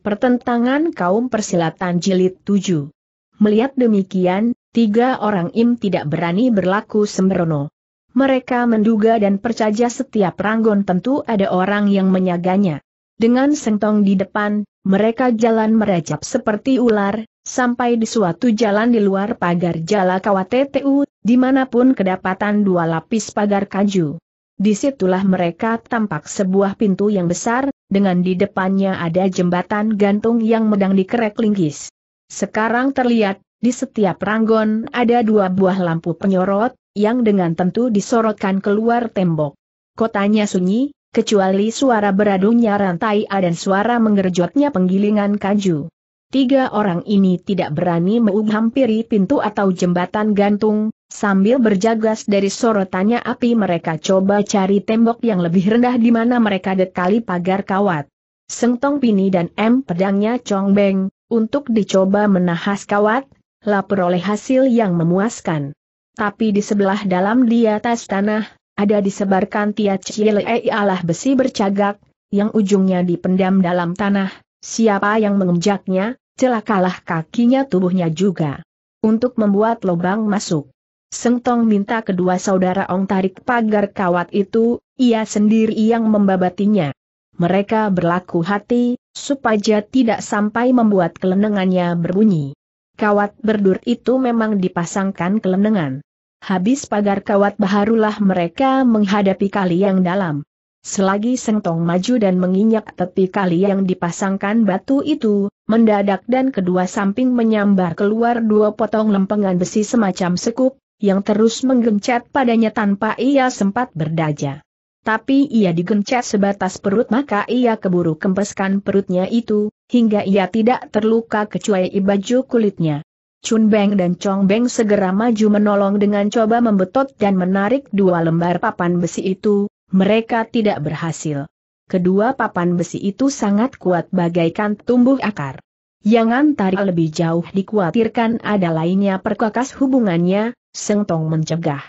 Pertentangan kaum persilatan jilid 7. Melihat demikian, tiga orang im tidak berani berlaku sembrono. Mereka menduga dan percaya setiap ranggon tentu ada orang yang menyaganya. Dengan sentong di depan, mereka jalan merecap seperti ular, sampai di suatu jalan di luar pagar jala kawat Ttu, dimanapun kedapatan dua lapis pagar kaju. Disitulah mereka tampak sebuah pintu yang besar, dengan di depannya ada jembatan gantung yang medang dikerek linggis. Sekarang terlihat, di setiap ranggon ada dua buah lampu penyorot, yang dengan tentu disorotkan keluar tembok. Kotanya sunyi, kecuali suara beradunya rantai A dan suara menggerjotnya penggilingan kaju. Tiga orang ini tidak berani menghampiri pintu atau jembatan gantung, Sambil berjagas dari sorotannya api mereka coba cari tembok yang lebih rendah di mana mereka dekali pagar kawat. Sengtong Pini dan M pedangnya Chong Beng, untuk dicoba menahas kawat, Lapor oleh hasil yang memuaskan. Tapi di sebelah dalam di atas tanah, ada disebarkan Tia cilei alah besi bercagak, yang ujungnya dipendam dalam tanah, siapa yang mengemjaknya, celakalah kakinya tubuhnya juga. Untuk membuat lubang masuk. Seng Tong minta kedua saudara Ong tarik pagar kawat itu, ia sendiri yang membabatinya. Mereka berlaku hati, supaya tidak sampai membuat kelenengannya berbunyi. Kawat berdur itu memang dipasangkan kelenengan. Habis pagar kawat baharulah mereka menghadapi kali yang dalam. Selagi Sengtong maju dan menginjak tepi kali yang dipasangkan batu itu, mendadak dan kedua samping menyambar keluar dua potong lempengan besi semacam sekup, yang terus menggencet padanya tanpa ia sempat berdaja. Tapi ia digencet sebatas perut maka ia keburu kempeskan perutnya itu, hingga ia tidak terluka kecuali baju kulitnya. Chun Beng dan Chong Beng segera maju menolong dengan coba membetot dan menarik dua lembar papan besi itu, mereka tidak berhasil. Kedua papan besi itu sangat kuat bagaikan tumbuh akar. Yang antara lebih jauh dikhawatirkan ada lainnya perkakas hubungannya, Seng Tong mencegah.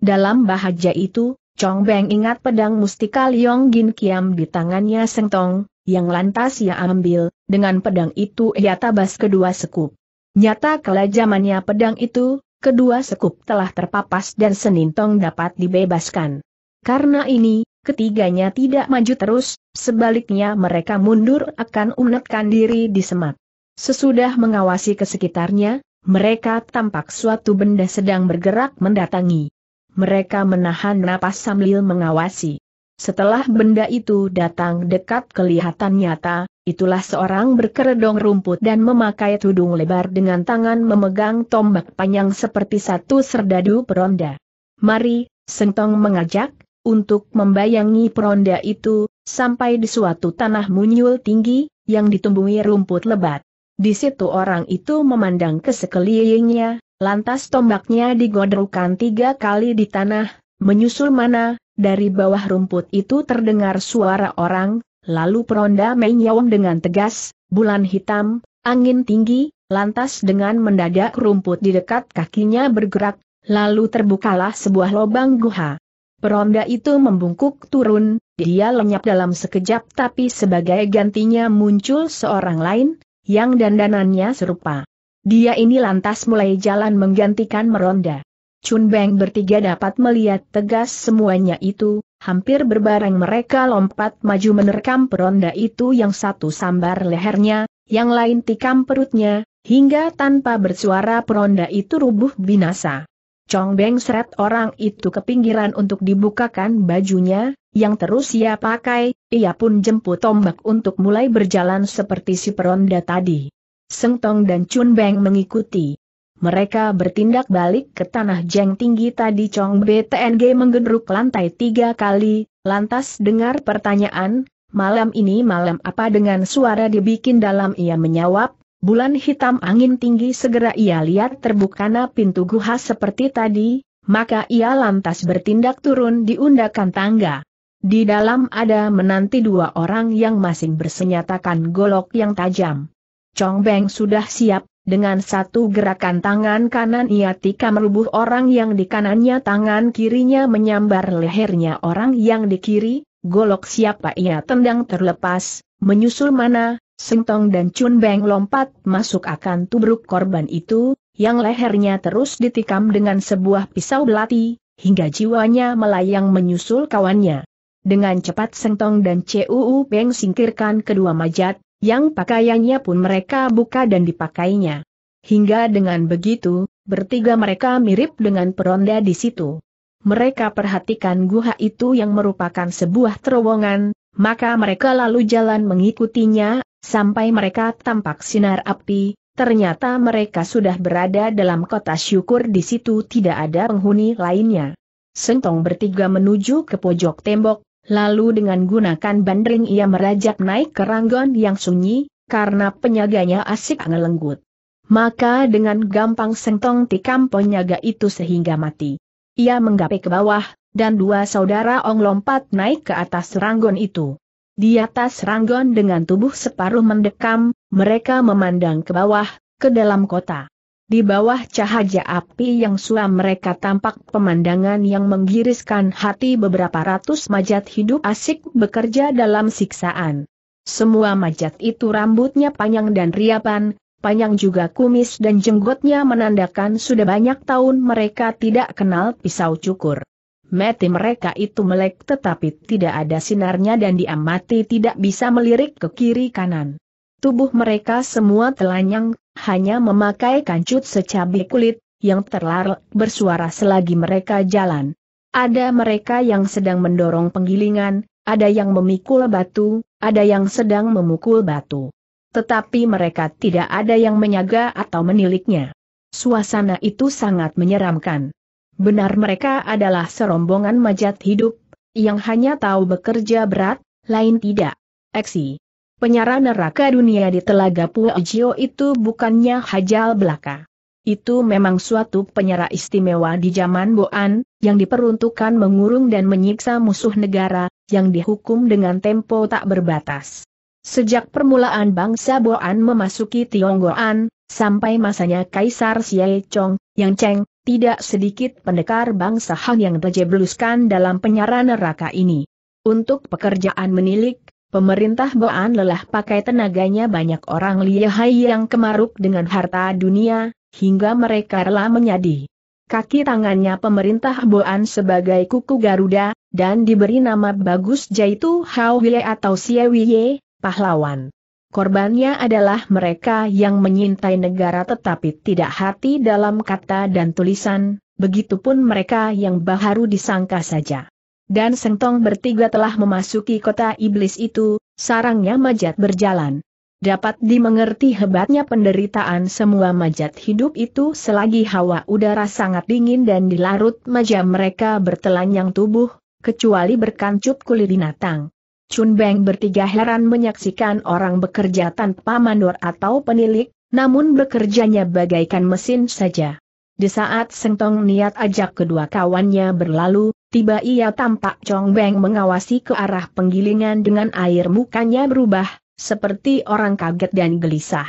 Dalam bahagia itu, Chong Beng ingat pedang mustika Liong Gin Kiam di tangannya Seng Tong, yang lantas ia ambil, dengan pedang itu ia tabas kedua sekup. Nyata kelajamannya pedang itu, kedua sekup telah terpapas dan Senin Tong dapat dibebaskan. Karena ini, ketiganya tidak maju terus, sebaliknya mereka mundur akan unetkan diri di semak. Sesudah mengawasi ke sekitarnya, mereka tampak suatu benda sedang bergerak mendatangi. Mereka menahan napas sambil mengawasi. Setelah benda itu datang dekat kelihatan nyata, itulah seorang berkeredong rumput dan memakai tudung lebar dengan tangan memegang tombak panjang seperti satu serdadu peronda. Mari, Sentong mengajak, untuk membayangi peronda itu, sampai di suatu tanah munyul tinggi, yang ditumbuhi rumput lebat. Di situ orang itu memandang ke sekelilingnya, lantas tombaknya digodrukan tiga kali di tanah, menyusul mana, dari bawah rumput itu terdengar suara orang, lalu peronda menyawang dengan tegas, bulan hitam, angin tinggi, lantas dengan mendadak rumput di dekat kakinya bergerak, lalu terbukalah sebuah lubang guha. Peronda itu membungkuk turun, dia lenyap dalam sekejap tapi sebagai gantinya muncul seorang lain, yang dandanannya serupa. Dia ini lantas mulai jalan menggantikan meronda. Chun Beng bertiga dapat melihat tegas semuanya itu, hampir berbareng mereka lompat maju menerkam peronda itu yang satu sambar lehernya, yang lain tikam perutnya, hingga tanpa bersuara peronda itu rubuh binasa. Chong Beng seret orang itu ke pinggiran untuk dibukakan bajunya, yang terus ia pakai, ia pun jemput tombak untuk mulai berjalan seperti si peronda tadi. Seng Tong dan Chun Beng mengikuti. Mereka bertindak balik ke tanah jeng tinggi tadi Chong BTNG menggeruk lantai tiga kali, lantas dengar pertanyaan, malam ini malam apa dengan suara dibikin dalam ia menyawab, bulan hitam angin tinggi segera ia lihat terbukana pintu guha seperti tadi, maka ia lantas bertindak turun di tangga. Di dalam ada menanti dua orang yang masing bersenyatakan golok yang tajam. Chong Beng sudah siap, dengan satu gerakan tangan kanan ia tika merubuh orang yang di kanannya tangan kirinya menyambar lehernya orang yang di kiri, golok siapa ia tendang terlepas, menyusul mana, Sengtong dan Chun Beng lompat masuk akan tubruk korban itu, yang lehernya terus ditikam dengan sebuah pisau belati, hingga jiwanya melayang menyusul kawannya. Dengan cepat sentong dan CUU Peng singkirkan kedua majat, yang pakaiannya pun mereka buka dan dipakainya. Hingga dengan begitu, bertiga mereka mirip dengan peronda di situ. Mereka perhatikan guha itu yang merupakan sebuah terowongan, maka mereka lalu jalan mengikutinya, sampai mereka tampak sinar api, Ternyata mereka sudah berada dalam kota syukur di situ tidak ada penghuni lainnya. Sentong bertiga menuju ke pojok tembok, Lalu dengan gunakan bandring ia merajak naik ke ranggon yang sunyi, karena penyaganya asik ngelenggut. Maka dengan gampang sentong tikam penyaga itu sehingga mati. Ia menggapai ke bawah, dan dua saudara Ong lompat naik ke atas ranggon itu. Di atas ranggon dengan tubuh separuh mendekam, mereka memandang ke bawah, ke dalam kota. Di bawah cahaya api yang suam mereka tampak pemandangan yang menggiriskan hati beberapa ratus majat hidup asik bekerja dalam siksaan. Semua majat itu rambutnya panjang dan riapan, panjang juga kumis dan jenggotnya menandakan sudah banyak tahun mereka tidak kenal pisau cukur. Mati mereka itu melek tetapi tidak ada sinarnya dan diamati tidak bisa melirik ke kiri kanan. Tubuh mereka semua telanjang, hanya memakai kancut secabi kulit, yang terlar, bersuara selagi mereka jalan. Ada mereka yang sedang mendorong penggilingan, ada yang memikul batu, ada yang sedang memukul batu. Tetapi mereka tidak ada yang menyaga atau meniliknya. Suasana itu sangat menyeramkan. Benar mereka adalah serombongan majat hidup, yang hanya tahu bekerja berat, lain tidak. Eksi. Penyara neraka dunia di Telaga Puojo itu bukannya hajal belaka. Itu memang suatu penyara istimewa di zaman Boan, yang diperuntukkan mengurung dan menyiksa musuh negara, yang dihukum dengan tempo tak berbatas. Sejak permulaan bangsa Boan memasuki Tionggoan, sampai masanya Kaisar Xie Chong, Yang Cheng, tidak sedikit pendekar bangsa Han yang terjebluskan dalam penyara neraka ini. Untuk pekerjaan menilik, Pemerintah Boan lelah pakai tenaganya banyak orang lihai yang kemaruk dengan harta dunia, hingga mereka rela menyadi. Kaki tangannya pemerintah Boan sebagai kuku Garuda, dan diberi nama bagus jaitu Hawie atau Siewiye, pahlawan. Korbannya adalah mereka yang menyintai negara tetapi tidak hati dalam kata dan tulisan, begitupun mereka yang baharu disangka saja dan Sengtong bertiga telah memasuki kota iblis itu, sarangnya majat berjalan. Dapat dimengerti hebatnya penderitaan semua majat hidup itu selagi hawa udara sangat dingin dan dilarut maja mereka bertelanjang tubuh, kecuali berkancup kulit binatang. Chun Beng bertiga heran menyaksikan orang bekerja tanpa mandor atau penilik, namun bekerjanya bagaikan mesin saja. Di saat Sengtong niat ajak kedua kawannya berlalu, tiba ia tampak Chong Beng mengawasi ke arah penggilingan dengan air mukanya berubah, seperti orang kaget dan gelisah.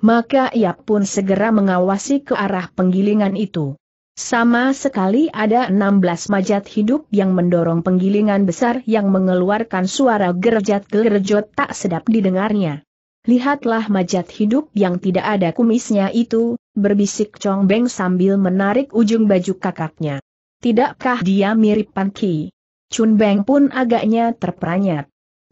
Maka ia pun segera mengawasi ke arah penggilingan itu. Sama sekali ada 16 majat hidup yang mendorong penggilingan besar yang mengeluarkan suara gerjat gerjot tak sedap didengarnya. Lihatlah majat hidup yang tidak ada kumisnya itu, berbisik Chong Beng sambil menarik ujung baju kakaknya. Tidakkah dia mirip Pan Ki? Chun Beng pun agaknya terperanyat.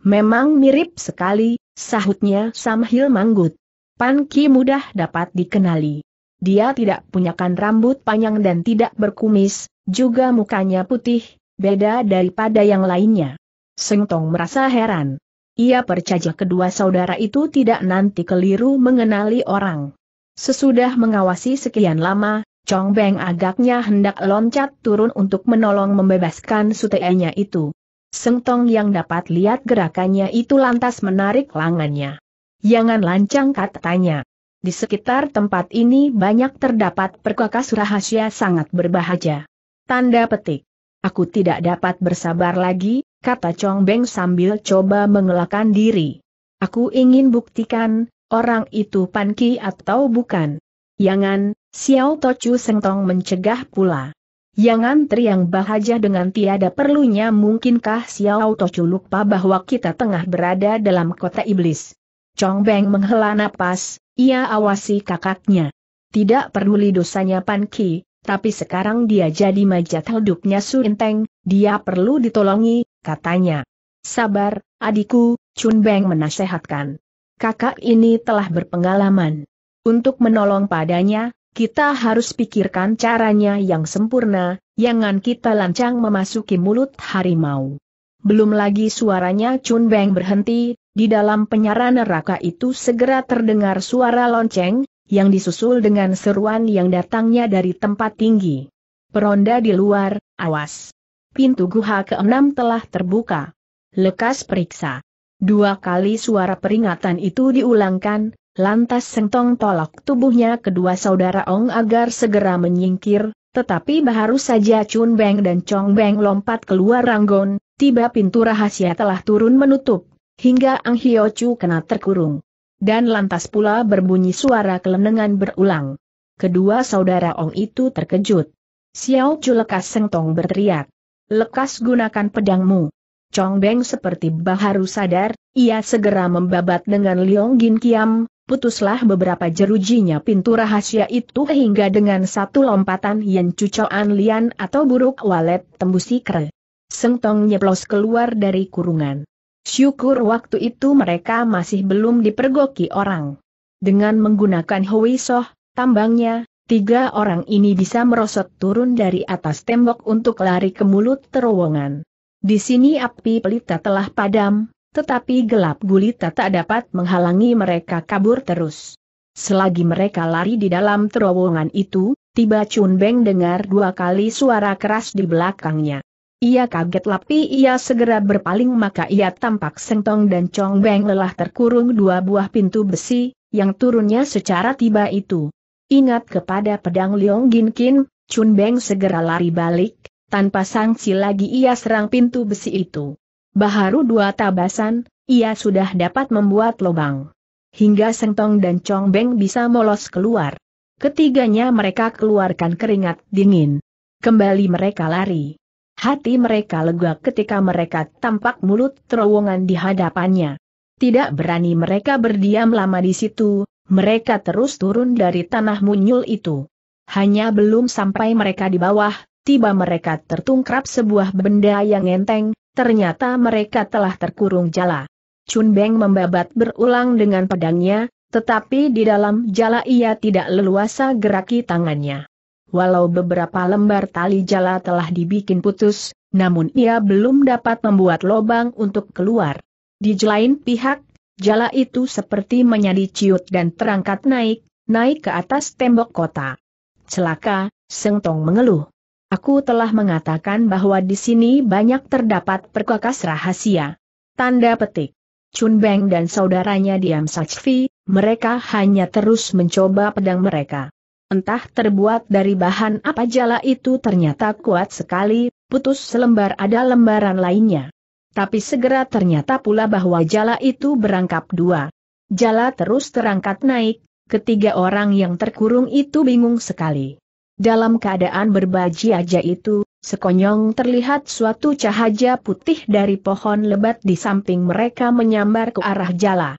Memang mirip sekali, sahutnya Samhil Manggut. Pan Ki mudah dapat dikenali. Dia tidak punyakan rambut panjang dan tidak berkumis, juga mukanya putih, beda daripada yang lainnya. Seng Tong merasa heran. Ia percaya kedua saudara itu tidak nanti keliru mengenali orang. Sesudah mengawasi sekian lama, Chong Beng agaknya hendak loncat turun untuk menolong membebaskan sutenya itu. Seng Tong yang dapat lihat gerakannya itu lantas menarik langannya. Jangan lancang katanya. Di sekitar tempat ini banyak terdapat perkakas rahasia sangat berbahaya. Tanda petik. Aku tidak dapat bersabar lagi, kata Chong Beng sambil coba mengelakkan diri. Aku ingin buktikan, orang itu Panki atau bukan. Jangan, Xiao Tochu Sengtong mencegah pula. Jangan teriang bahaja dengan tiada perlunya mungkinkah Xiao Tochu lupa bahwa kita tengah berada dalam kota iblis. Chong Beng menghela napas, ia awasi kakaknya. Tidak peduli dosanya Pan Ki, tapi sekarang dia jadi majat hidupnya Su Inteng, dia perlu ditolongi, katanya. Sabar, adikku, Chun Beng menasehatkan. Kakak ini telah berpengalaman. Untuk menolong padanya, kita harus pikirkan caranya yang sempurna, jangan kita lancang memasuki mulut harimau. Belum lagi suaranya Chun Beng berhenti, di dalam penyara neraka itu segera terdengar suara lonceng, yang disusul dengan seruan yang datangnya dari tempat tinggi. Peronda di luar, awas. Pintu guha keenam telah terbuka. Lekas periksa. Dua kali suara peringatan itu diulangkan, Lantas sentong tolak tubuhnya kedua saudara Ong agar segera menyingkir, tetapi baru saja Chun Beng dan Chong Beng lompat keluar ranggon, tiba pintu rahasia telah turun menutup, hingga Ang Hyo Chu kena terkurung. Dan lantas pula berbunyi suara kelenengan berulang. Kedua saudara Ong itu terkejut. Xiao Chu lekas sentong berteriak. Lekas gunakan pedangmu. Chong Beng seperti baharu sadar, ia segera membabat dengan Liong Gin Kiam, putuslah beberapa jerujinya pintu rahasia itu hingga dengan satu lompatan yang cucoan lian atau buruk walet tembusi kere. Sengtong nyeplos keluar dari kurungan. Syukur waktu itu mereka masih belum dipergoki orang. Dengan menggunakan hui Soh, tambangnya, tiga orang ini bisa merosot turun dari atas tembok untuk lari ke mulut terowongan. Di sini api pelita telah padam, tetapi gelap gulita tak dapat menghalangi mereka kabur terus. Selagi mereka lari di dalam terowongan itu, tiba Chun Beng dengar dua kali suara keras di belakangnya. Ia kaget tapi ia segera berpaling maka ia tampak Sengtong dan Chong Beng lelah terkurung dua buah pintu besi, yang turunnya secara tiba itu. Ingat kepada pedang Leong Gin Kin, Chun Beng segera lari balik, tanpa sangsi lagi ia serang pintu besi itu. Baharu dua tabasan, ia sudah dapat membuat lubang. Hingga Sengtong dan Chong Beng bisa molos keluar. Ketiganya mereka keluarkan keringat dingin. Kembali mereka lari. Hati mereka lega ketika mereka tampak mulut terowongan di hadapannya. Tidak berani mereka berdiam lama di situ, mereka terus turun dari tanah munyul itu. Hanya belum sampai mereka di bawah, tiba mereka tertungkrap sebuah benda yang enteng, ternyata mereka telah terkurung jala. Chun Beng membabat berulang dengan pedangnya, tetapi di dalam jala ia tidak leluasa geraki tangannya. Walau beberapa lembar tali jala telah dibikin putus, namun ia belum dapat membuat lobang untuk keluar. Di lain pihak, jala itu seperti menyadi ciut dan terangkat naik, naik ke atas tembok kota. Celaka, Seng Tong mengeluh. Aku telah mengatakan bahwa di sini banyak terdapat perkakas rahasia. Tanda petik. Chun Beng dan saudaranya diam Sachvi, mereka hanya terus mencoba pedang mereka. Entah terbuat dari bahan apa jala itu ternyata kuat sekali, putus selembar ada lembaran lainnya. Tapi segera ternyata pula bahwa jala itu berangkap dua. Jala terus terangkat naik, ketiga orang yang terkurung itu bingung sekali. Dalam keadaan berbaji aja itu, sekonyong terlihat suatu cahaya putih dari pohon lebat di samping mereka menyambar ke arah jala.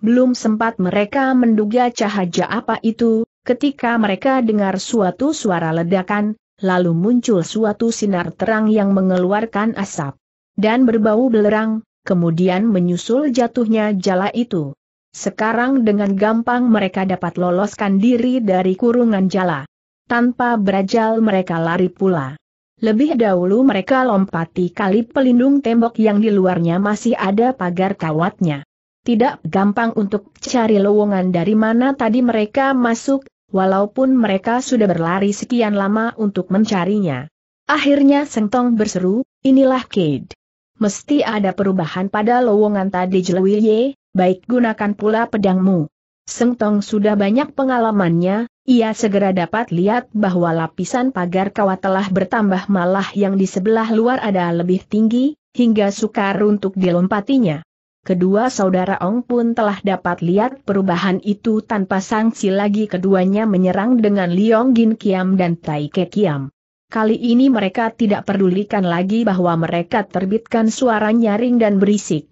Belum sempat mereka menduga cahaya apa itu, ketika mereka dengar suatu suara ledakan, lalu muncul suatu sinar terang yang mengeluarkan asap. Dan berbau belerang, kemudian menyusul jatuhnya jala itu. Sekarang dengan gampang mereka dapat loloskan diri dari kurungan jala. Tanpa berajal mereka lari pula. Lebih dahulu mereka lompati kali pelindung tembok yang di luarnya masih ada pagar kawatnya. Tidak gampang untuk cari lowongan dari mana tadi mereka masuk, walaupun mereka sudah berlari sekian lama untuk mencarinya. Akhirnya Sengtong berseru, inilah Kate. Mesti ada perubahan pada lowongan tadi Jelwiye, baik gunakan pula pedangmu. Sengtong sudah banyak pengalamannya, ia segera dapat lihat bahwa lapisan pagar kawat telah bertambah malah yang di sebelah luar ada lebih tinggi, hingga sukar untuk dilompatinya. Kedua saudara Ong pun telah dapat lihat perubahan itu tanpa sanksi lagi keduanya menyerang dengan Liong Gin Kiam dan Tai Ke Kiam. Kali ini mereka tidak pedulikan lagi bahwa mereka terbitkan suara nyaring dan berisik.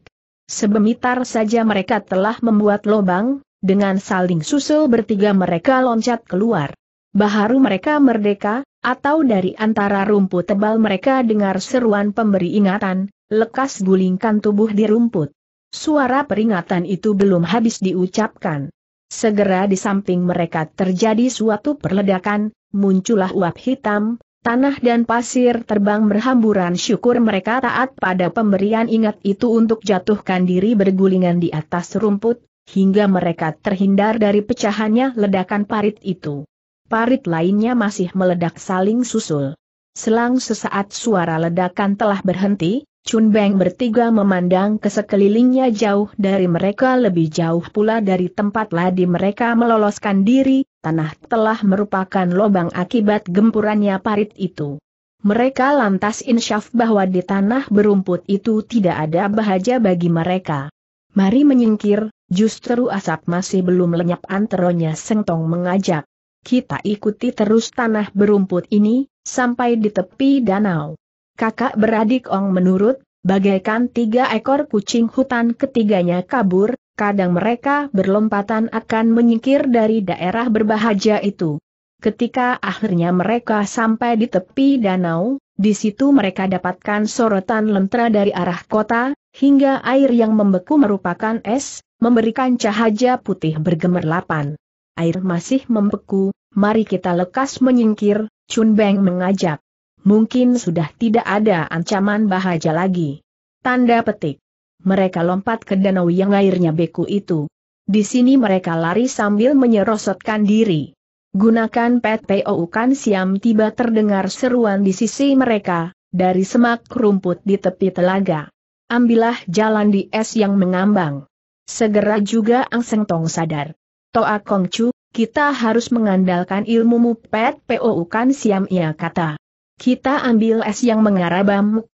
Sebemitar saja mereka telah membuat lubang. Dengan saling susul bertiga mereka loncat keluar. Baharu mereka merdeka, atau dari antara rumput tebal mereka dengar seruan pemberi ingatan, lekas gulingkan tubuh di rumput. Suara peringatan itu belum habis diucapkan. Segera di samping mereka terjadi suatu perledakan, muncullah uap hitam, tanah dan pasir terbang berhamburan syukur mereka taat pada pemberian ingat itu untuk jatuhkan diri bergulingan di atas rumput, hingga mereka terhindar dari pecahannya ledakan parit itu. Parit lainnya masih meledak saling susul. Selang sesaat suara ledakan telah berhenti, Chun Beng bertiga memandang ke sekelilingnya jauh dari mereka lebih jauh pula dari tempat ladi mereka meloloskan diri, tanah telah merupakan lobang akibat gempurannya parit itu. Mereka lantas insyaf bahwa di tanah berumput itu tidak ada bahaja bagi mereka. Mari menyingkir, Justru asap masih belum lenyap anteronya Sengtong mengajak. Kita ikuti terus tanah berumput ini, sampai di tepi danau. Kakak beradik Ong menurut, bagaikan tiga ekor kucing hutan ketiganya kabur, kadang mereka berlompatan akan menyingkir dari daerah berbahaya itu. Ketika akhirnya mereka sampai di tepi danau, di situ mereka dapatkan sorotan lentera dari arah kota, hingga air yang membeku merupakan es, memberikan cahaya putih bergemerlapan. Air masih membeku, mari kita lekas menyingkir, Chun Beng mengajak. Mungkin sudah tidak ada ancaman bahaya lagi. Tanda petik. Mereka lompat ke danau yang airnya beku itu. Di sini mereka lari sambil menyerosotkan diri. Gunakan pet POU kan siam tiba terdengar seruan di sisi mereka, dari semak rumput di tepi telaga. Ambillah jalan di es yang mengambang. Segera juga Ang Seng Tong sadar. Toa Kong Chu, kita harus mengandalkan ilmumu Pet Pou Kan Siam ia kata. Kita ambil es yang mengarah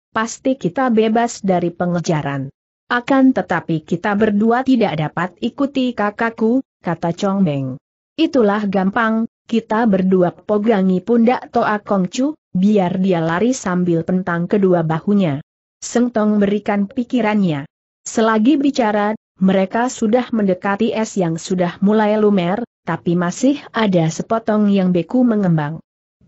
pasti kita bebas dari pengejaran. Akan tetapi kita berdua tidak dapat ikuti kakakku, kata Chong Meng. Itulah gampang, kita berdua pegangi pundak Toa Kong Chu, biar dia lari sambil pentang kedua bahunya. Seng Tong berikan pikirannya. Selagi bicara, mereka sudah mendekati es yang sudah mulai lumer, tapi masih ada sepotong yang beku mengembang.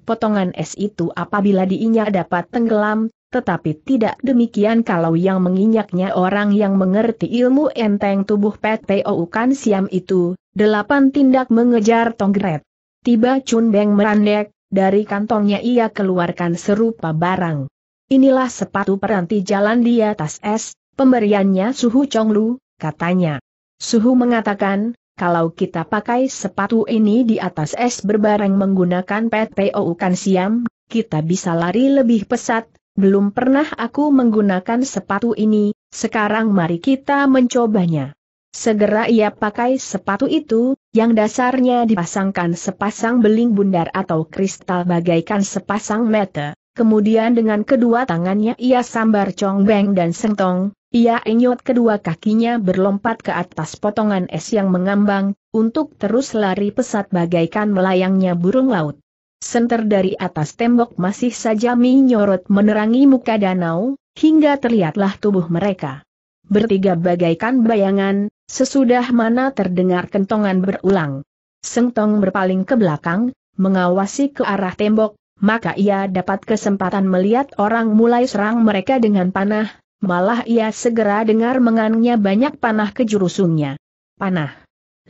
Potongan es itu apabila diinjak dapat tenggelam, tetapi tidak demikian kalau yang menginyaknya orang yang mengerti ilmu enteng tubuh PTO Ukan siam itu, delapan tindak mengejar tonggret. Tiba Chun Beng merandek, dari kantongnya ia keluarkan serupa barang. Inilah sepatu peranti jalan di atas es, pemberiannya suhu Chong Lu katanya. Suhu mengatakan, kalau kita pakai sepatu ini di atas es berbareng menggunakan PTO kan siam, kita bisa lari lebih pesat, belum pernah aku menggunakan sepatu ini, sekarang mari kita mencobanya. Segera ia pakai sepatu itu, yang dasarnya dipasangkan sepasang beling bundar atau kristal bagaikan sepasang mata. Kemudian dengan kedua tangannya ia sambar Chong Beng dan Sentong, ia enyot kedua kakinya berlompat ke atas potongan es yang mengambang, untuk terus lari pesat bagaikan melayangnya burung laut. Senter dari atas tembok masih saja menyorot menerangi muka danau, hingga terlihatlah tubuh mereka. Bertiga bagaikan bayangan, sesudah mana terdengar kentongan berulang. Sentong berpaling ke belakang, mengawasi ke arah tembok, maka ia dapat kesempatan melihat orang mulai serang mereka dengan panah, malah ia segera dengar mengannya banyak panah ke jurusungnya. Panah.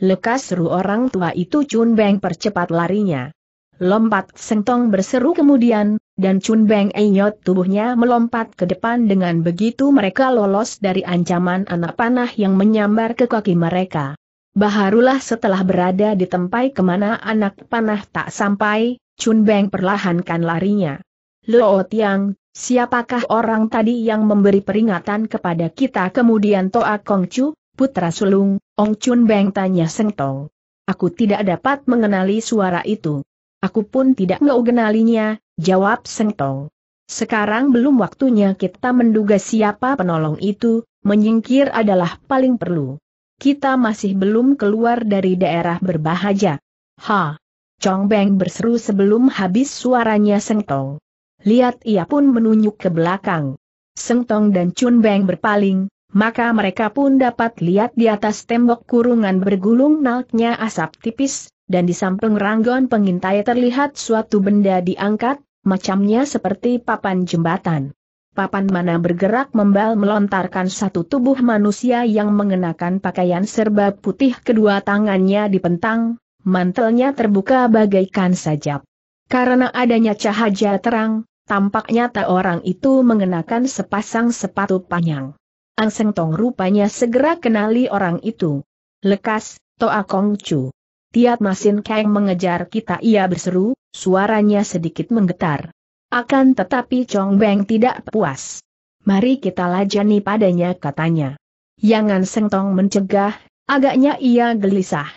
Lekas seru orang tua itu Chun Beng percepat larinya. Lompat sentong berseru kemudian, dan Chun Beng enyot tubuhnya melompat ke depan dengan begitu mereka lolos dari ancaman anak panah yang menyambar ke kaki mereka. Baharulah setelah berada di tempat kemana anak panah tak sampai, Chun Beng perlahankan larinya. Luo Tiang, siapakah orang tadi yang memberi peringatan kepada kita kemudian Toa Kong Chu, putra sulung, Ong Chun Beng tanya Seng Tong. Aku tidak dapat mengenali suara itu. Aku pun tidak mengenalinya, jawab Seng Tong. Sekarang belum waktunya kita menduga siapa penolong itu, menyingkir adalah paling perlu kita masih belum keluar dari daerah berbahaya. Ha! Chong Beng berseru sebelum habis suaranya Tong. Lihat ia pun menunjuk ke belakang. Tong dan Chun Beng berpaling, maka mereka pun dapat lihat di atas tembok kurungan bergulung naknya asap tipis, dan di samping ranggon pengintai terlihat suatu benda diangkat, macamnya seperti papan jembatan papan mana bergerak membal melontarkan satu tubuh manusia yang mengenakan pakaian serba putih kedua tangannya dipentang, mantelnya terbuka bagaikan sajab. Karena adanya cahaya terang, tampak nyata orang itu mengenakan sepasang sepatu panjang. Ang Seng Tong rupanya segera kenali orang itu. Lekas, Toa Kong Chu. Tiap masin Kang mengejar kita ia berseru, suaranya sedikit menggetar. Akan tetapi Chong Beng tidak puas. Mari kita lajani padanya katanya. Yangan Sengtong mencegah, agaknya ia gelisah.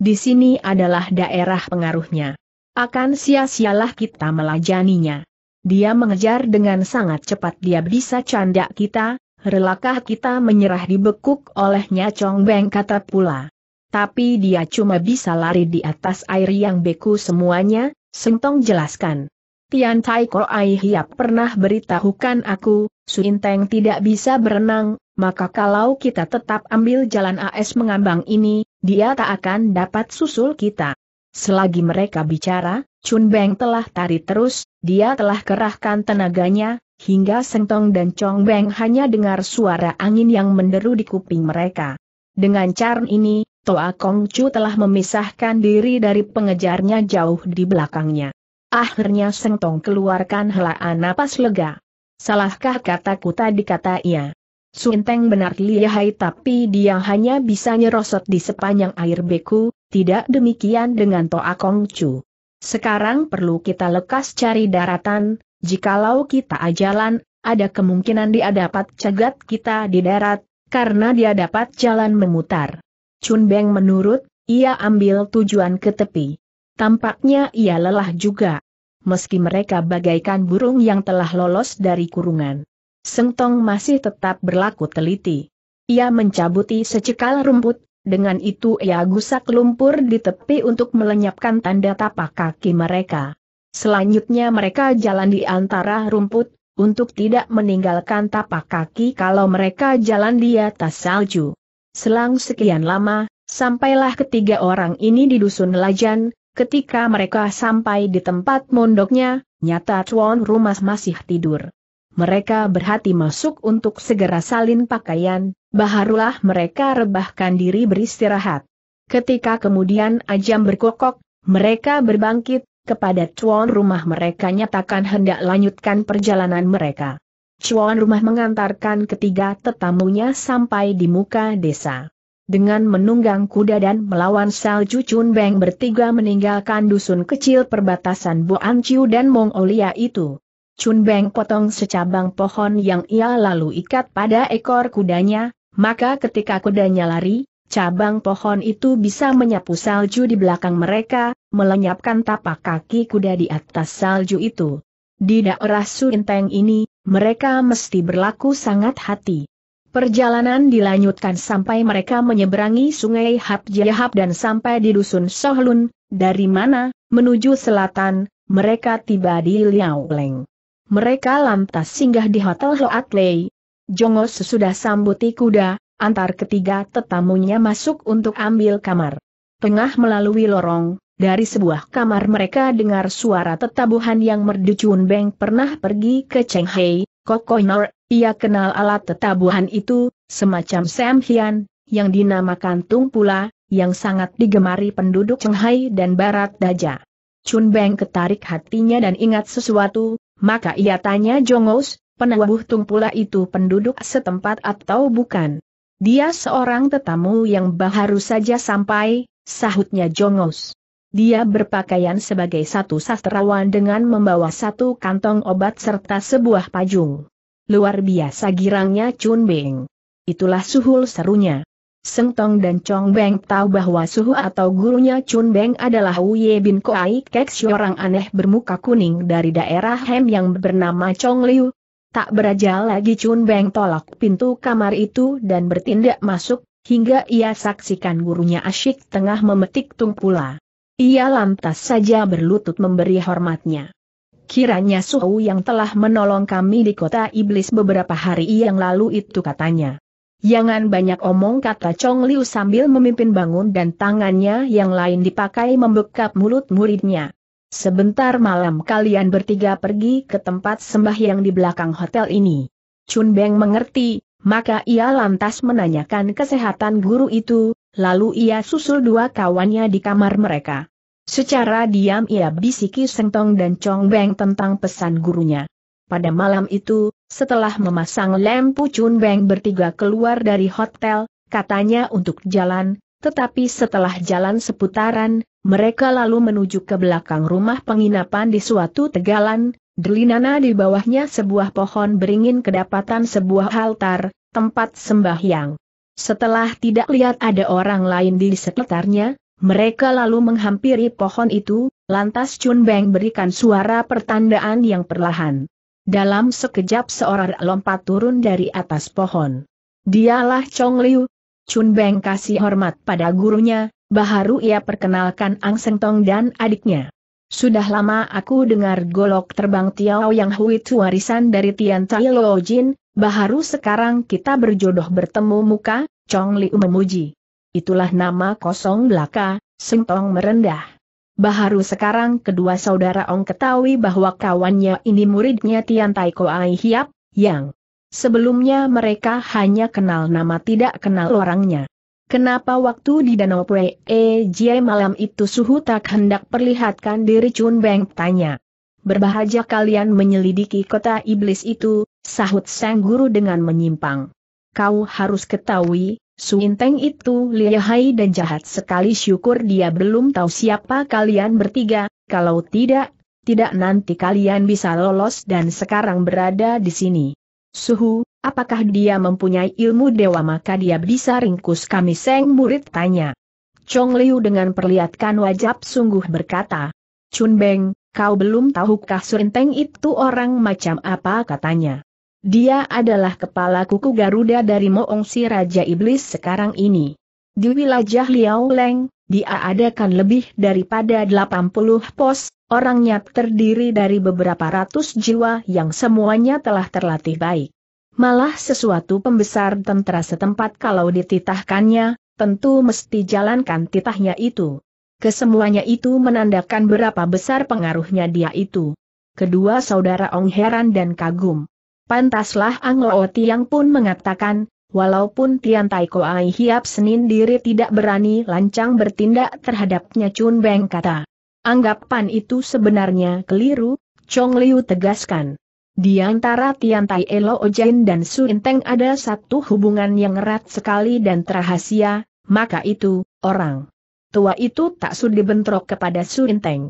Di sini adalah daerah pengaruhnya. Akan sia-sialah kita melajaninya. Dia mengejar dengan sangat cepat dia bisa canda kita, relakah kita menyerah dibekuk olehnya Chong Beng kata pula. Tapi dia cuma bisa lari di atas air yang beku semuanya, Sengtong jelaskan. Tian Tai Ai Hiap pernah beritahukan aku, Suinteng tidak bisa berenang, maka kalau kita tetap ambil jalan AS mengambang ini, dia tak akan dapat susul kita. Selagi mereka bicara, Chun Beng telah tarik terus, dia telah kerahkan tenaganya, hingga Sentong dan Chong Beng hanya dengar suara angin yang menderu di kuping mereka. Dengan cara ini, Toa Kong Chu telah memisahkan diri dari pengejarnya jauh di belakangnya. Akhirnya Sengtong keluarkan helaan napas lega. Salahkah kataku tadi kata ia. Sunteng benar lihai tapi dia hanya bisa nyerosot di sepanjang air beku, tidak demikian dengan Toa Kong Chu. Sekarang perlu kita lekas cari daratan, jikalau kita ajalan, ada kemungkinan dia dapat cegat kita di darat, karena dia dapat jalan memutar. Chun Beng menurut, ia ambil tujuan ke tepi. Tampaknya ia lelah juga. Meski mereka bagaikan burung yang telah lolos dari kurungan. Sengtong masih tetap berlaku teliti. Ia mencabuti secekal rumput, dengan itu ia gusak lumpur di tepi untuk melenyapkan tanda tapak kaki mereka. Selanjutnya mereka jalan di antara rumput, untuk tidak meninggalkan tapak kaki kalau mereka jalan di atas salju. Selang sekian lama, sampailah ketiga orang ini di dusun Lajan, Ketika mereka sampai di tempat mondoknya, nyata Chuan Rumah masih tidur. Mereka berhati masuk untuk segera salin pakaian, baharulah mereka rebahkan diri beristirahat. Ketika kemudian ajam berkokok, mereka berbangkit, kepada Chuan Rumah mereka nyatakan hendak lanjutkan perjalanan mereka. Chuan Rumah mengantarkan ketiga tetamunya sampai di muka desa dengan menunggang kuda dan melawan salju Chun Beng bertiga meninggalkan dusun kecil perbatasan Boan Chiu dan Mongolia itu. Chun Beng potong secabang pohon yang ia lalu ikat pada ekor kudanya, maka ketika kudanya lari, cabang pohon itu bisa menyapu salju di belakang mereka, melenyapkan tapak kaki kuda di atas salju itu. Di daerah Suinteng ini, mereka mesti berlaku sangat hati. Perjalanan dilanjutkan sampai mereka menyeberangi sungai Hapjahap dan sampai di dusun Sohlun, dari mana, menuju selatan, mereka tiba di Leng. Mereka lantas singgah di Hotel Hoat Lei. Jongos sesudah sambuti kuda, antar ketiga tetamunya masuk untuk ambil kamar. Tengah melalui lorong, dari sebuah kamar mereka dengar suara tetabuhan yang merdu Chun Beng pernah pergi ke Cheng Hei, Kokonor, ia kenal alat tetabuhan itu, semacam Hian, yang dinamakan Tung pula, yang sangat digemari penduduk Shanghai dan Barat Daja. Chun Beng ketarik hatinya dan ingat sesuatu, maka ia tanya Jongos, penabuh Tung pula itu penduduk setempat atau bukan. Dia seorang tetamu yang baru saja sampai, sahutnya Jongos. Dia berpakaian sebagai satu sastrawan dengan membawa satu kantong obat serta sebuah pajung. Luar biasa girangnya Chun Beng. Itulah suhul serunya. Seng Tong dan Chong Beng tahu bahwa suhu atau gurunya Chun Beng adalah Uye Bin Koai Kek seorang aneh bermuka kuning dari daerah Hem yang bernama Chong Liu. Tak berajal lagi Chun Beng tolak pintu kamar itu dan bertindak masuk, hingga ia saksikan gurunya asyik tengah memetik tungpula. Ia lantas saja berlutut memberi hormatnya. Kiranya Suhu yang telah menolong kami di kota iblis beberapa hari yang lalu itu katanya. Jangan banyak omong kata Chong Liu sambil memimpin bangun dan tangannya yang lain dipakai membekap mulut muridnya. Sebentar malam kalian bertiga pergi ke tempat sembah yang di belakang hotel ini. Chun Beng mengerti, maka ia lantas menanyakan kesehatan guru itu, lalu ia susul dua kawannya di kamar mereka. Secara diam ia bisiki Sengtong dan Chong Beng tentang pesan gurunya. Pada malam itu, setelah memasang lampu Chun Beng bertiga keluar dari hotel, katanya untuk jalan, tetapi setelah jalan seputaran, mereka lalu menuju ke belakang rumah penginapan di suatu tegalan, Delinana di bawahnya sebuah pohon beringin kedapatan sebuah altar, tempat sembahyang. Setelah tidak lihat ada orang lain di sekitarnya, mereka lalu menghampiri pohon itu, lantas Chun Beng berikan suara pertandaan yang perlahan. Dalam sekejap seorang lompat turun dari atas pohon. Dialah Chong Liu. Chun Beng kasih hormat pada gurunya, baharu ia perkenalkan Ang Seng Tong dan adiknya. Sudah lama aku dengar golok terbang Tiao Yang Hui itu warisan dari Tian Tai Lo Jin, baharu sekarang kita berjodoh bertemu muka, Chong Liu memuji itulah nama kosong belaka, Singtong merendah. Baharu sekarang kedua saudara Ong ketahui bahwa kawannya ini muridnya Tian Tai Ai Hiap, yang sebelumnya mereka hanya kenal nama tidak kenal orangnya. Kenapa waktu di Danau Pue e Jie malam itu suhu tak hendak perlihatkan diri Chun Beng tanya. Berbahagia kalian menyelidiki kota iblis itu, sahut sang guru dengan menyimpang. Kau harus ketahui, Suinteng itu lihai dan jahat sekali syukur dia belum tahu siapa kalian bertiga, kalau tidak, tidak nanti kalian bisa lolos dan sekarang berada di sini. Suhu, apakah dia mempunyai ilmu dewa maka dia bisa ringkus kami seng murid tanya. Chong Liu dengan perlihatkan wajah sungguh berkata, Chun Beng, kau belum tahukah Suinteng itu orang macam apa katanya. Dia adalah kepala kuku Garuda dari Moongsi Raja Iblis sekarang ini. Di wilayah Liao Leng, dia adakan lebih daripada 80 pos, orangnya terdiri dari beberapa ratus jiwa yang semuanya telah terlatih baik. Malah sesuatu pembesar tentara setempat kalau dititahkannya, tentu mesti jalankan titahnya itu. Kesemuanya itu menandakan berapa besar pengaruhnya dia itu. Kedua saudara Ong heran dan kagum. Pantaslah Anglo Tiang pun mengatakan, walaupun Tian Taiko Ai Hiap Senin diri tidak berani lancang bertindak terhadapnya Chun Beng kata. Anggapan itu sebenarnya keliru, Chong Liu tegaskan. Di antara Tian Tai Elo Ojen dan Su Inteng ada satu hubungan yang erat sekali dan rahasia, maka itu, orang tua itu tak sudi bentrok kepada Su Inteng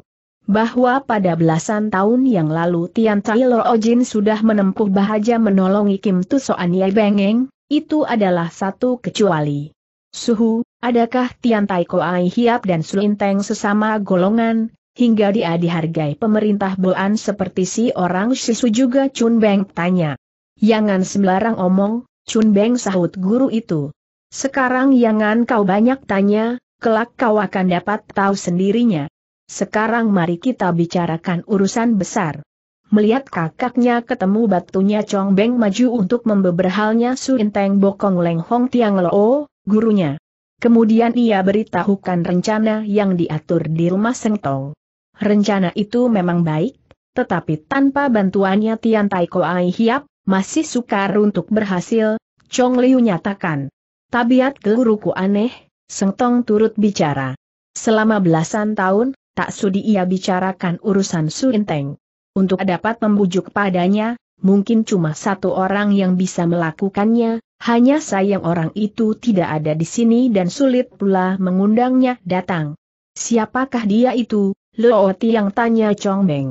bahwa pada belasan tahun yang lalu Tian Tai Lo Jin sudah menempuh bahaja menolongi Kim Tu Soan Ye Bengeng, itu adalah satu kecuali. Suhu, adakah Tian Tai Koai Hiap dan Sulinteng sesama golongan, hingga dia dihargai pemerintah Boan seperti si orang Sisu juga Chun Beng tanya. Jangan sembarang omong, Chun Beng sahut guru itu. Sekarang jangan kau banyak tanya, kelak kau akan dapat tahu sendirinya. Sekarang mari kita bicarakan urusan besar. Melihat kakaknya ketemu batunya Chong Beng maju untuk membeberhalnya Su Inteng Bokong Leng Hong Tiang Lo, gurunya. Kemudian ia beritahukan rencana yang diatur di rumah Seng Tong. Rencana itu memang baik, tetapi tanpa bantuannya Tian Tai Ai Hiap, masih sukar untuk berhasil, Chong Liu nyatakan. Tabiat guruku aneh, Seng Tong turut bicara. Selama belasan tahun, tak sudi ia bicarakan urusan Suinteng. Untuk dapat membujuk padanya, mungkin cuma satu orang yang bisa melakukannya, hanya sayang orang itu tidak ada di sini dan sulit pula mengundangnya datang. Siapakah dia itu? Looti yang tanya Chong Meng.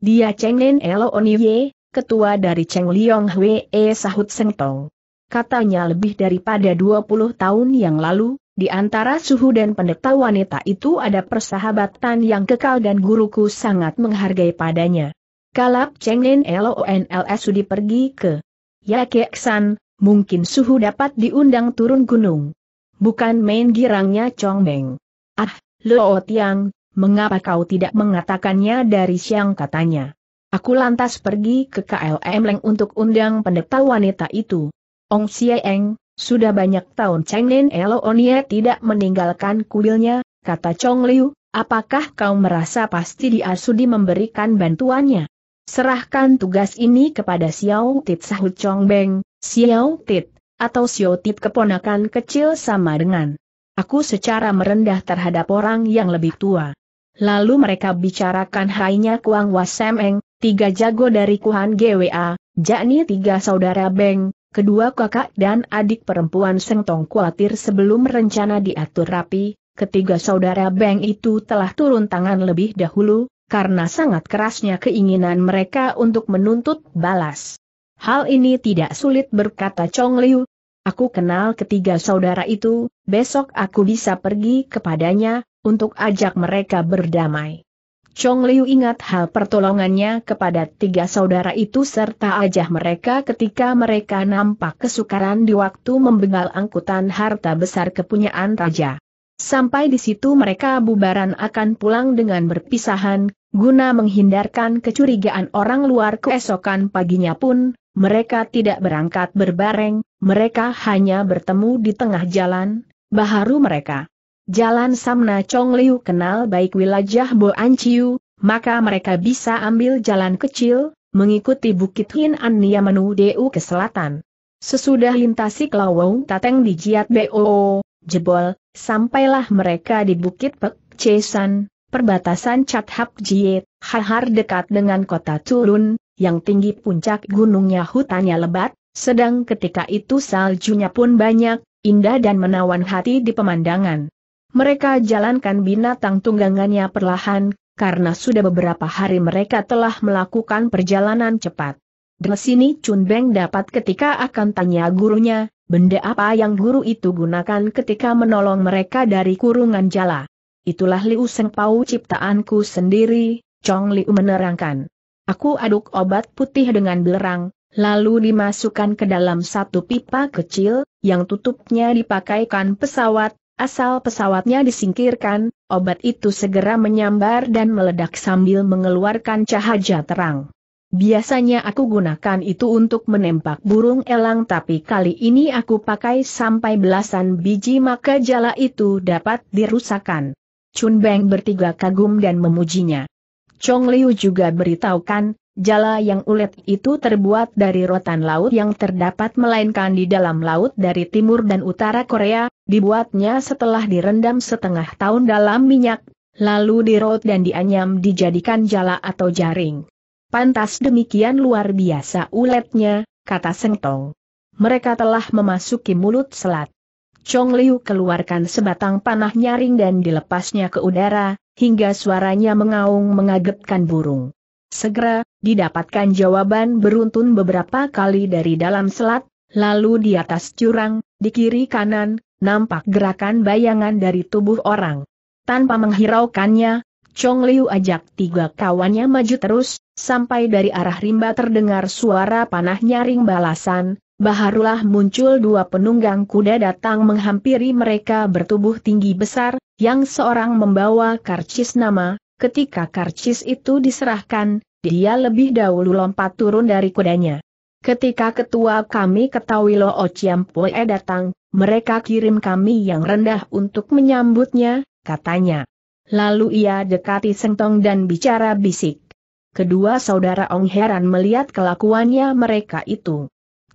Dia Cheng Nen Elo Onye, ketua dari Cheng Liong Hwe sahut Seng Tong. Katanya lebih daripada 20 tahun yang lalu, di antara suhu dan pendeta wanita itu ada persahabatan yang kekal dan guruku sangat menghargai padanya. Kalap Cengin LONLS Sudi pergi ke Yakeksan, mungkin suhu dapat diundang turun gunung. Bukan main girangnya Chong Meng. Ah, Luo Tiang, mengapa kau tidak mengatakannya dari siang katanya. Aku lantas pergi ke KLM Leng untuk undang pendeta wanita itu. Ong Sieng, sudah banyak tahun Cheng Nen Eloonie tidak meninggalkan kuilnya, kata Chong Liu, apakah kau merasa pasti dia sudi memberikan bantuannya? Serahkan tugas ini kepada Xiao Tit sahut Chong Beng, Xiao Tit, atau Xiao Tit keponakan kecil sama dengan aku secara merendah terhadap orang yang lebih tua. Lalu mereka bicarakan hanya Kuang Wasemeng, tiga jago dari Kuhan GWA, yakni tiga saudara Beng, Kedua kakak dan adik perempuan Seng Tong khawatir sebelum rencana diatur rapi, ketiga saudara Beng itu telah turun tangan lebih dahulu, karena sangat kerasnya keinginan mereka untuk menuntut balas. Hal ini tidak sulit berkata Chong Liu. Aku kenal ketiga saudara itu, besok aku bisa pergi kepadanya, untuk ajak mereka berdamai. Chong Liu ingat hal pertolongannya kepada tiga saudara itu serta ajah mereka ketika mereka nampak kesukaran di waktu membengal angkutan harta besar kepunyaan raja. Sampai di situ mereka bubaran akan pulang dengan berpisahan, guna menghindarkan kecurigaan orang luar keesokan paginya pun, mereka tidak berangkat berbareng, mereka hanya bertemu di tengah jalan, baharu mereka. Jalan Samna Chong Liu kenal baik wilayah Boanchiu, Chiu, maka mereka bisa ambil jalan kecil, mengikuti Bukit Hin An Nia Deu ke selatan. Sesudah lintasi Kelawong Tateng di Jiat Boo, jebol, sampailah mereka di Bukit Pek Chesan, perbatasan Chat Hap Jiet, Hahar dekat dengan kota Turun, yang tinggi puncak gunungnya hutannya lebat, sedang ketika itu saljunya pun banyak, indah dan menawan hati di pemandangan. Mereka jalankan binatang tunggangannya perlahan, karena sudah beberapa hari mereka telah melakukan perjalanan cepat. Di sini Chun Beng dapat ketika akan tanya gurunya, benda apa yang guru itu gunakan ketika menolong mereka dari kurungan jala. Itulah Liu Seng Pau ciptaanku sendiri, Chong Liu menerangkan. Aku aduk obat putih dengan belerang, lalu dimasukkan ke dalam satu pipa kecil, yang tutupnya dipakaikan pesawat, Asal pesawatnya disingkirkan, obat itu segera menyambar dan meledak sambil mengeluarkan cahaya terang. Biasanya aku gunakan itu untuk menembak burung elang tapi kali ini aku pakai sampai belasan biji maka jala itu dapat dirusakkan. Chun Beng bertiga kagum dan memujinya. Chong Liu juga beritahukan, jala yang ulet itu terbuat dari rotan laut yang terdapat melainkan di dalam laut dari timur dan utara Korea, Dibuatnya setelah direndam setengah tahun dalam minyak, lalu dirot dan dianyam dijadikan jala atau jaring. Pantas demikian luar biasa uletnya, kata Tong. Mereka telah memasuki mulut selat. Chong Liu keluarkan sebatang panah nyaring dan dilepasnya ke udara, hingga suaranya mengaung mengagetkan burung. Segera, didapatkan jawaban beruntun beberapa kali dari dalam selat, lalu di atas curang, di kiri kanan, nampak gerakan bayangan dari tubuh orang. Tanpa menghiraukannya, Chong Liu ajak tiga kawannya maju terus, sampai dari arah rimba terdengar suara panah nyaring balasan, baharulah muncul dua penunggang kuda datang menghampiri mereka bertubuh tinggi besar, yang seorang membawa karcis nama, ketika karcis itu diserahkan, dia lebih dahulu lompat turun dari kudanya. Ketika ketua kami ketahui Lo Chiam datang, mereka kirim kami yang rendah untuk menyambutnya, katanya. Lalu ia dekati Sentong dan bicara bisik. Kedua saudara Ong heran melihat kelakuannya mereka itu.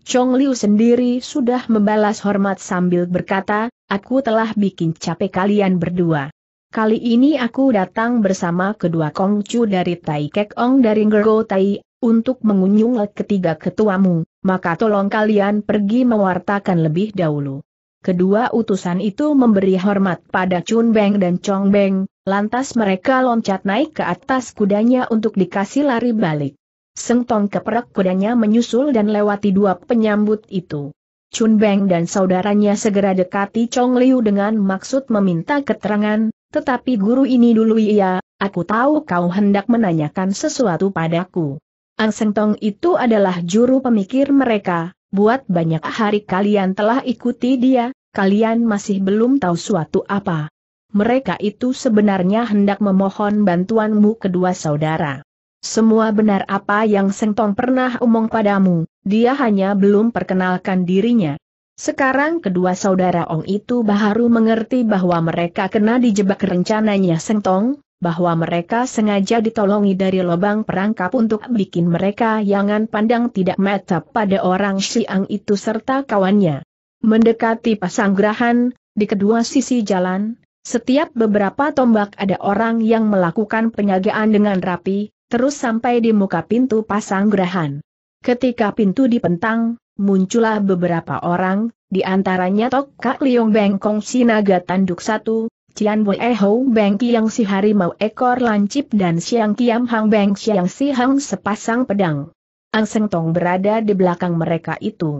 Chong Liu sendiri sudah membalas hormat sambil berkata, aku telah bikin capek kalian berdua. Kali ini aku datang bersama kedua Kongcu dari Tai Kek Ong dari Ngergo Tai, untuk mengunjung ketiga ketuamu maka tolong kalian pergi mewartakan lebih dahulu. Kedua utusan itu memberi hormat pada Chun Beng dan Chong Beng, lantas mereka loncat naik ke atas kudanya untuk dikasih lari balik. Seng Tong keperak kudanya menyusul dan lewati dua penyambut itu. Chun Beng dan saudaranya segera dekati Chong Liu dengan maksud meminta keterangan, tetapi guru ini dulu ia, aku tahu kau hendak menanyakan sesuatu padaku. Ang Sentong itu adalah juru pemikir mereka, buat banyak hari kalian telah ikuti dia, kalian masih belum tahu suatu apa. Mereka itu sebenarnya hendak memohon bantuanmu kedua saudara. Semua benar apa yang Sentong pernah omong padamu, dia hanya belum perkenalkan dirinya. Sekarang kedua saudara Ong itu baru mengerti bahwa mereka kena dijebak rencananya Sentong, bahwa mereka sengaja ditolongi dari lubang perangkap untuk bikin mereka jangan pandang tidak mata pada orang Siang itu serta kawannya. Mendekati pasanggrahan, di kedua sisi jalan, setiap beberapa tombak ada orang yang melakukan penyagaan dengan rapi, terus sampai di muka pintu pasanggrahan. Ketika pintu dipentang, muncullah beberapa orang, di antaranya Tok Kak Liong Bengkong Sinaga Tanduk Satu, Cian Wei Hou Beng Kiang Si Harimau Ekor Lancip dan Siang Kiam Hang Beng Siang Si Hang sepasang pedang. Ang Seng Tong berada di belakang mereka itu.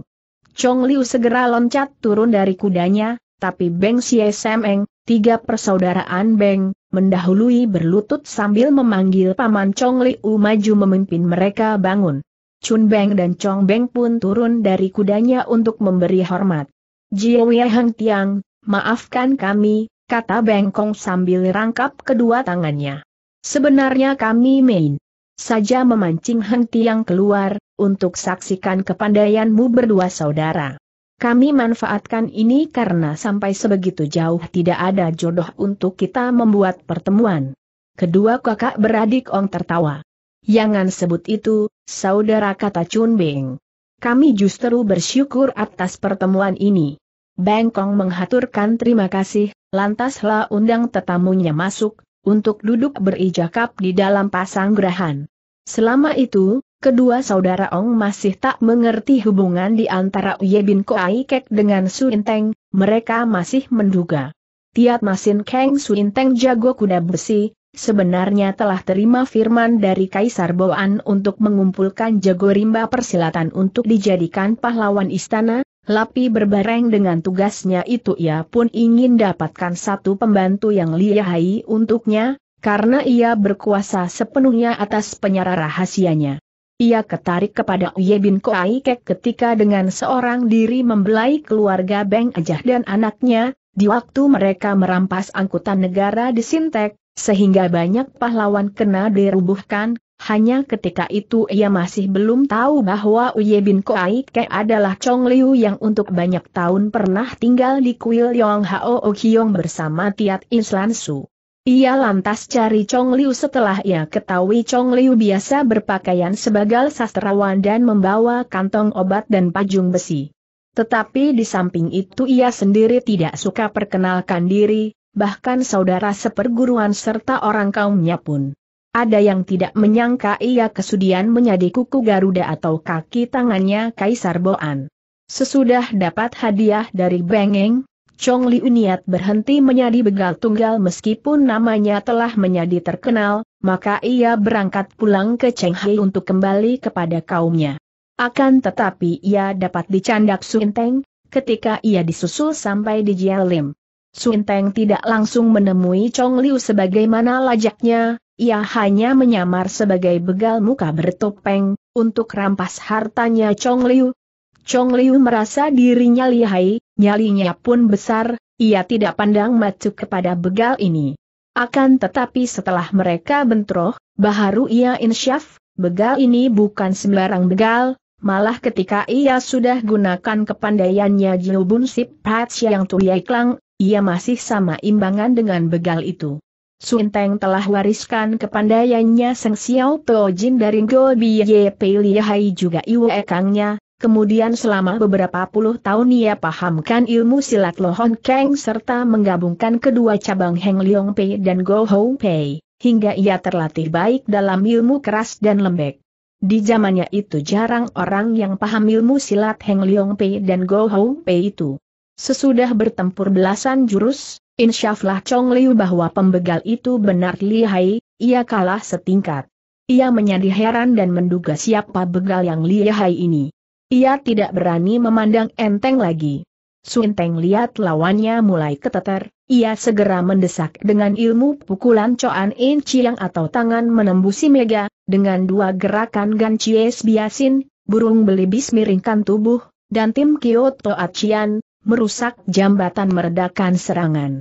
Chong Liu segera loncat turun dari kudanya, tapi Beng Xie Semeng, tiga persaudaraan Beng, mendahului berlutut sambil memanggil Paman Chong Liu maju memimpin mereka bangun. Chun Beng dan Chong Beng pun turun dari kudanya untuk memberi hormat. Jiwei Hang Tiang, maafkan kami, kata Bengkong sambil rangkap kedua tangannya. Sebenarnya kami main saja memancing henti yang keluar, untuk saksikan kepandaianmu berdua saudara. Kami manfaatkan ini karena sampai sebegitu jauh tidak ada jodoh untuk kita membuat pertemuan. Kedua kakak beradik Ong tertawa. Jangan sebut itu, saudara kata Chun Beng. Kami justru bersyukur atas pertemuan ini. Bengkong menghaturkan terima kasih, lantaslah undang tetamunya masuk, untuk duduk berijakap di dalam pasang gerahan. Selama itu, kedua saudara Ong masih tak mengerti hubungan di antara Uye bin Koai Kek dengan Suinteng, mereka masih menduga. Tiat Masin Keng Su Inteng jago kuda besi, sebenarnya telah terima firman dari Kaisar Boan untuk mengumpulkan jago rimba persilatan untuk dijadikan pahlawan istana, Lapi berbareng dengan tugasnya itu ia pun ingin dapatkan satu pembantu yang lihai untuknya, karena ia berkuasa sepenuhnya atas penyara rahasianya. Ia ketarik kepada Uye bin Koaikek ketika dengan seorang diri membelai keluarga Beng Ajah dan anaknya, di waktu mereka merampas angkutan negara di Sintek, sehingga banyak pahlawan kena dirubuhkan, hanya ketika itu ia masih belum tahu bahwa Uye bin Koai Ke adalah Chong Liu yang untuk banyak tahun pernah tinggal di kuil Yong Hao Okyong bersama Tiat Islan Su. Ia lantas cari Chong Liu setelah ia ketahui Chong Liu biasa berpakaian sebagai sastrawan dan membawa kantong obat dan pajung besi. Tetapi di samping itu ia sendiri tidak suka perkenalkan diri, bahkan saudara seperguruan serta orang kaumnya pun ada yang tidak menyangka ia kesudian menjadi kuku Garuda atau kaki tangannya Kaisar Boan. Sesudah dapat hadiah dari Bengeng, Chong Li Uniat berhenti menjadi begal tunggal meskipun namanya telah menjadi terkenal, maka ia berangkat pulang ke Chenghai untuk kembali kepada kaumnya. Akan tetapi ia dapat dicandak Suinteng, ketika ia disusul sampai di Jialim. Suinteng tidak langsung menemui Chong Liu sebagaimana lajaknya, ia hanya menyamar sebagai begal muka bertopeng, untuk rampas hartanya Chong Liu. Chong Liu merasa dirinya lihai, nyalinya pun besar, ia tidak pandang macu kepada begal ini. Akan tetapi setelah mereka bentroh, baharu ia insyaf, begal ini bukan sembarang begal, malah ketika ia sudah gunakan kepandaiannya Bun Sip Patch yang Tuyai Klang, ia masih sama imbangan dengan begal itu. Sun Teng telah wariskan kepandaiannya Seng Xiao Tuo Jin dari Go Biye Pei juga Iwe Kangnya, kemudian selama beberapa puluh tahun ia pahamkan ilmu silat Lohon Kang serta menggabungkan kedua cabang Heng Leong Pei dan Go Hou Pei, hingga ia terlatih baik dalam ilmu keras dan lembek. Di zamannya itu jarang orang yang paham ilmu silat Heng Leong Pei dan Go Hou Pei itu. Sesudah bertempur belasan jurus, Insyaflah Chong Liu bahwa pembegal itu benar lihai, ia kalah setingkat. Ia menjadi heran dan menduga siapa begal yang lihai ini. Ia tidak berani memandang enteng lagi. Sun Teng lihat lawannya mulai keteter, ia segera mendesak dengan ilmu pukulan Coan In Chiang atau tangan menembusi mega, dengan dua gerakan Gan Chies Biasin, burung belibis miringkan tubuh, dan tim Kyoto Acian, merusak jambatan meredakan serangan.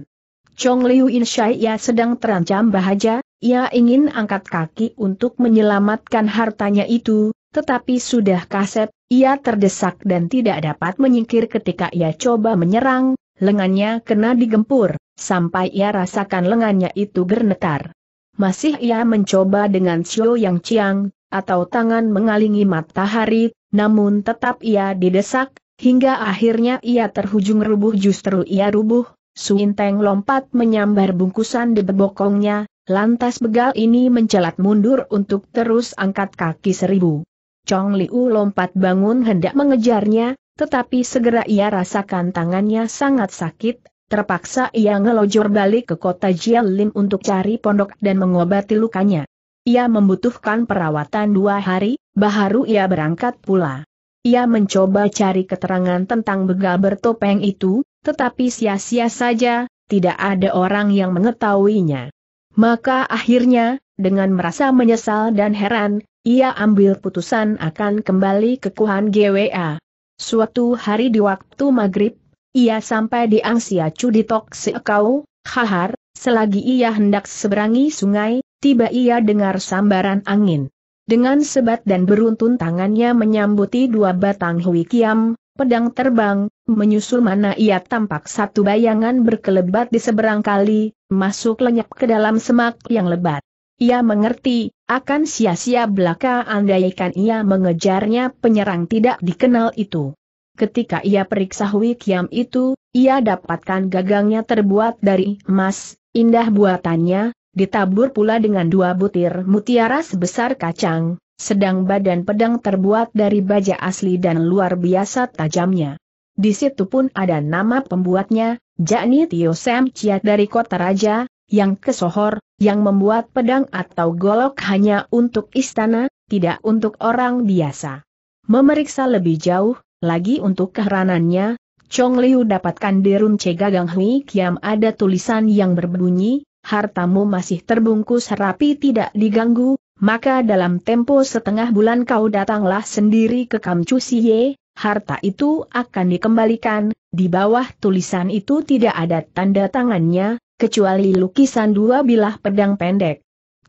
Chong Liu ya sedang terancam bahaya, ia ingin angkat kaki untuk menyelamatkan hartanya itu, tetapi sudah kaset, ia terdesak dan tidak dapat menyingkir ketika ia coba menyerang, lengannya kena digempur, sampai ia rasakan lengannya itu gernetar. Masih ia mencoba dengan Xiao Yang Chiang, atau tangan mengalingi matahari, namun tetap ia didesak, Hingga akhirnya ia terhujung rubuh justru ia rubuh, Suinteng lompat menyambar bungkusan di bebokongnya, lantas begal ini mencelat mundur untuk terus angkat kaki seribu. Chong Liu lompat bangun hendak mengejarnya, tetapi segera ia rasakan tangannya sangat sakit, terpaksa ia ngelojor balik ke kota Jialin untuk cari pondok dan mengobati lukanya. Ia membutuhkan perawatan dua hari, baharu ia berangkat pula. Ia mencoba cari keterangan tentang begal bertopeng itu, tetapi sia-sia saja, tidak ada orang yang mengetahuinya. Maka akhirnya, dengan merasa menyesal dan heran, ia ambil putusan akan kembali ke Kuhan GWA. Suatu hari di waktu maghrib, ia sampai di Angsia Cuditok Seekau, Khahar, selagi ia hendak seberangi sungai, tiba ia dengar sambaran angin. Dengan sebat dan beruntun tangannya menyambuti dua batang hui kiam, pedang terbang, menyusul mana ia tampak satu bayangan berkelebat di seberang kali, masuk lenyap ke dalam semak yang lebat. Ia mengerti, akan sia-sia belaka andaikan ia mengejarnya penyerang tidak dikenal itu. Ketika ia periksa hui kiam itu, ia dapatkan gagangnya terbuat dari emas, indah buatannya, ditabur pula dengan dua butir mutiara sebesar kacang, sedang badan pedang terbuat dari baja asli dan luar biasa tajamnya. Di situ pun ada nama pembuatnya, yakni Tio Sam Chia dari kota raja, yang kesohor, yang membuat pedang atau golok hanya untuk istana, tidak untuk orang biasa. Memeriksa lebih jauh, lagi untuk keheranannya, Chong Liu dapatkan di Runce Gagang Hui Kiam ada tulisan yang berbunyi, hartamu masih terbungkus rapi tidak diganggu, maka dalam tempo setengah bulan kau datanglah sendiri ke Kamcusiye, harta itu akan dikembalikan, di bawah tulisan itu tidak ada tanda tangannya, kecuali lukisan dua bilah pedang pendek.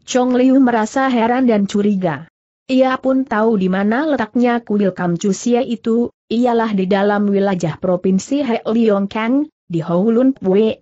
Chong Liu merasa heran dan curiga. Ia pun tahu di mana letaknya kuil Siye itu, ialah di dalam wilayah Provinsi Heliongkang, di Houlun Pue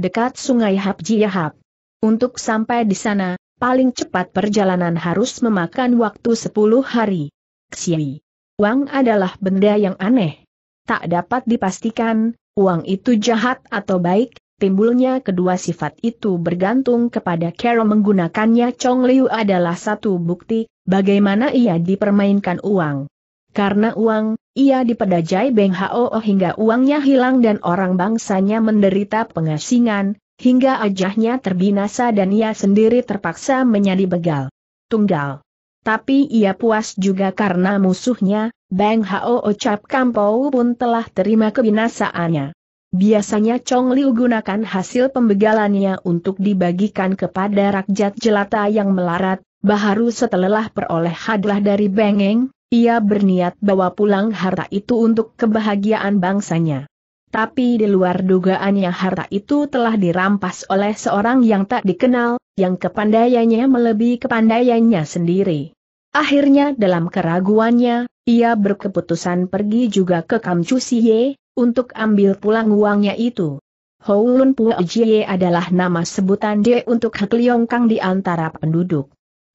dekat sungai Hapjihap. Untuk sampai di sana, paling cepat perjalanan harus memakan waktu 10 hari. Xiai. Uang adalah benda yang aneh. Tak dapat dipastikan, uang itu jahat atau baik, timbulnya kedua sifat itu bergantung kepada cara menggunakannya Chong Liu adalah satu bukti, bagaimana ia dipermainkan uang. Karena uang, ia dipedajai Beng Hao oh hingga uangnya hilang dan orang bangsanya menderita pengasingan, hingga ajahnya terbinasa dan ia sendiri terpaksa menjadi begal. Tunggal. Tapi ia puas juga karena musuhnya, Beng Hao oh Cap Kampau pun telah terima kebinasaannya. Biasanya Chong Liu gunakan hasil pembegalannya untuk dibagikan kepada rakyat jelata yang melarat, Baharu setelah peroleh hadiah dari Bengeng, ia berniat bawa pulang harta itu untuk kebahagiaan bangsanya. Tapi di luar dugaannya harta itu telah dirampas oleh seorang yang tak dikenal, yang kepandaiannya melebihi kepandaiannya sendiri. Akhirnya dalam keraguannya, ia berkeputusan pergi juga ke Siye, untuk ambil pulang uangnya itu. Houlun Puo Jie adalah nama sebutan dia untuk Hekliong Kang di antara penduduk.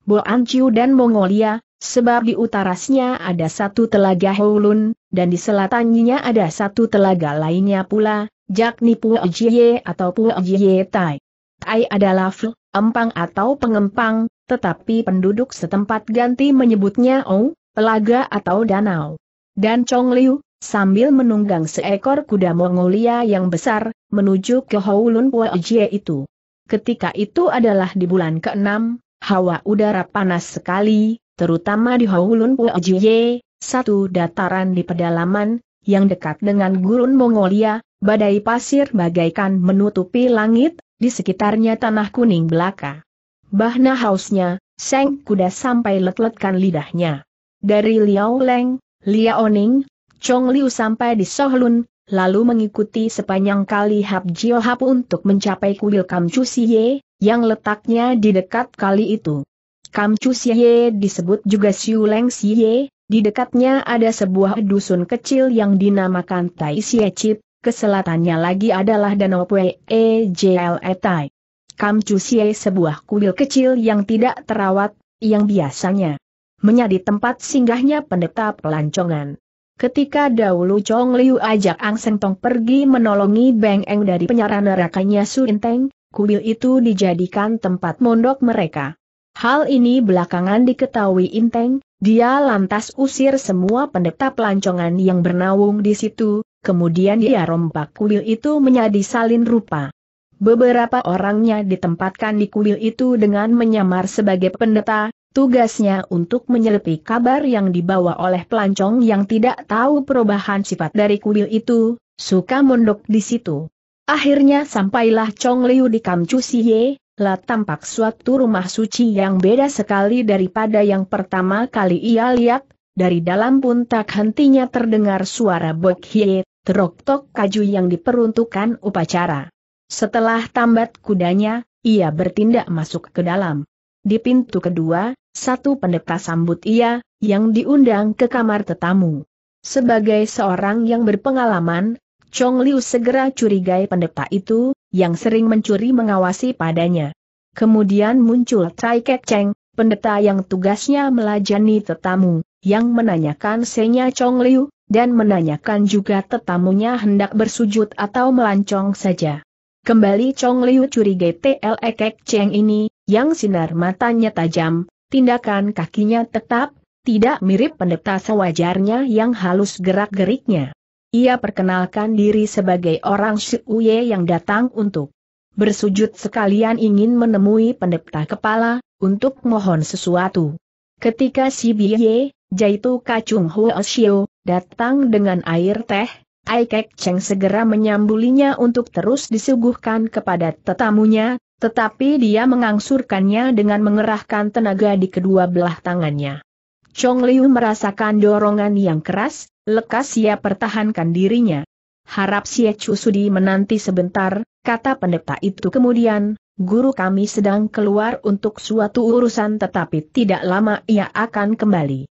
Anciu dan Mongolia, sebab di utarasnya ada satu telaga Houlun, dan di selatannya ada satu telaga lainnya pula, yakni Puojiye atau Puojiye Tai. Tai adalah flu, empang atau pengempang, tetapi penduduk setempat ganti menyebutnya Ou, telaga atau danau. Dan Liu, sambil menunggang seekor kuda Mongolia yang besar, menuju ke Houlun Puojiye itu. Ketika itu adalah di bulan ke-6, hawa udara panas sekali, terutama di Haulun Puojiye, satu dataran di pedalaman, yang dekat dengan gurun Mongolia, badai pasir bagaikan menutupi langit, di sekitarnya tanah kuning belaka. Bahna hausnya, seng kuda sampai letletkan lidahnya. Dari Liao Leng, Liaoning, Chong Liu sampai di Sohlun, lalu mengikuti sepanjang kali Hap Jio Hap untuk mencapai kuil Kam Siye, yang letaknya di dekat kali itu. Kam Siye disebut juga Siu Leng Siye, di dekatnya ada sebuah dusun kecil yang dinamakan Tai Siye Chip, keselatannya lagi adalah Danau Pue E JLE Tai. Kam Siye sebuah kuil kecil yang tidak terawat, yang biasanya menjadi tempat singgahnya pendeta pelancongan. Ketika dahulu Chong Liu ajak Ang Sentong pergi menolongi Beng Eng dari penyara nerakanya Su Inteng, kuil itu dijadikan tempat mondok mereka. Hal ini belakangan diketahui Inteng, dia lantas usir semua pendeta pelancongan yang bernaung di situ, kemudian dia rompak kuil itu menjadi salin rupa. Beberapa orangnya ditempatkan di kuil itu dengan menyamar sebagai pendeta, Tugasnya untuk menyelipi kabar yang dibawa oleh pelancong yang tidak tahu perubahan sifat dari kuil itu, suka mondok di situ. Akhirnya sampailah Chong Liu di Kamcu Siye, lah tampak suatu rumah suci yang beda sekali daripada yang pertama kali ia lihat, dari dalam pun tak hentinya terdengar suara Bok Hie, terok-tok kaju yang diperuntukkan upacara. Setelah tambat kudanya, ia bertindak masuk ke dalam. Di pintu kedua, satu pendeta sambut ia, yang diundang ke kamar tetamu. Sebagai seorang yang berpengalaman, Chong Liu segera curigai pendeta itu, yang sering mencuri mengawasi padanya. Kemudian muncul Tai Kek Cheng, pendeta yang tugasnya melajani tetamu, yang menanyakan senya Chong Liu, dan menanyakan juga tetamunya hendak bersujud atau melancong saja. Kembali Chong Liu curigai T.L.E. Kek Cheng ini, yang sinar matanya tajam, tindakan kakinya tetap, tidak mirip pendeta sewajarnya yang halus gerak-geriknya. Ia perkenalkan diri sebagai orang Shiuye yang datang untuk bersujud sekalian ingin menemui pendeta kepala, untuk mohon sesuatu. Ketika si Biye, Jaitu Kacung Huo Shio, datang dengan air teh, Aikek Cheng segera menyambulinya untuk terus disuguhkan kepada tetamunya, tetapi dia mengangsurkannya dengan mengerahkan tenaga di kedua belah tangannya. Chong Liu merasakan dorongan yang keras, lekas ia pertahankan dirinya. Harap Xie Chu Sudi menanti sebentar, kata pendeta itu kemudian, guru kami sedang keluar untuk suatu urusan tetapi tidak lama ia akan kembali.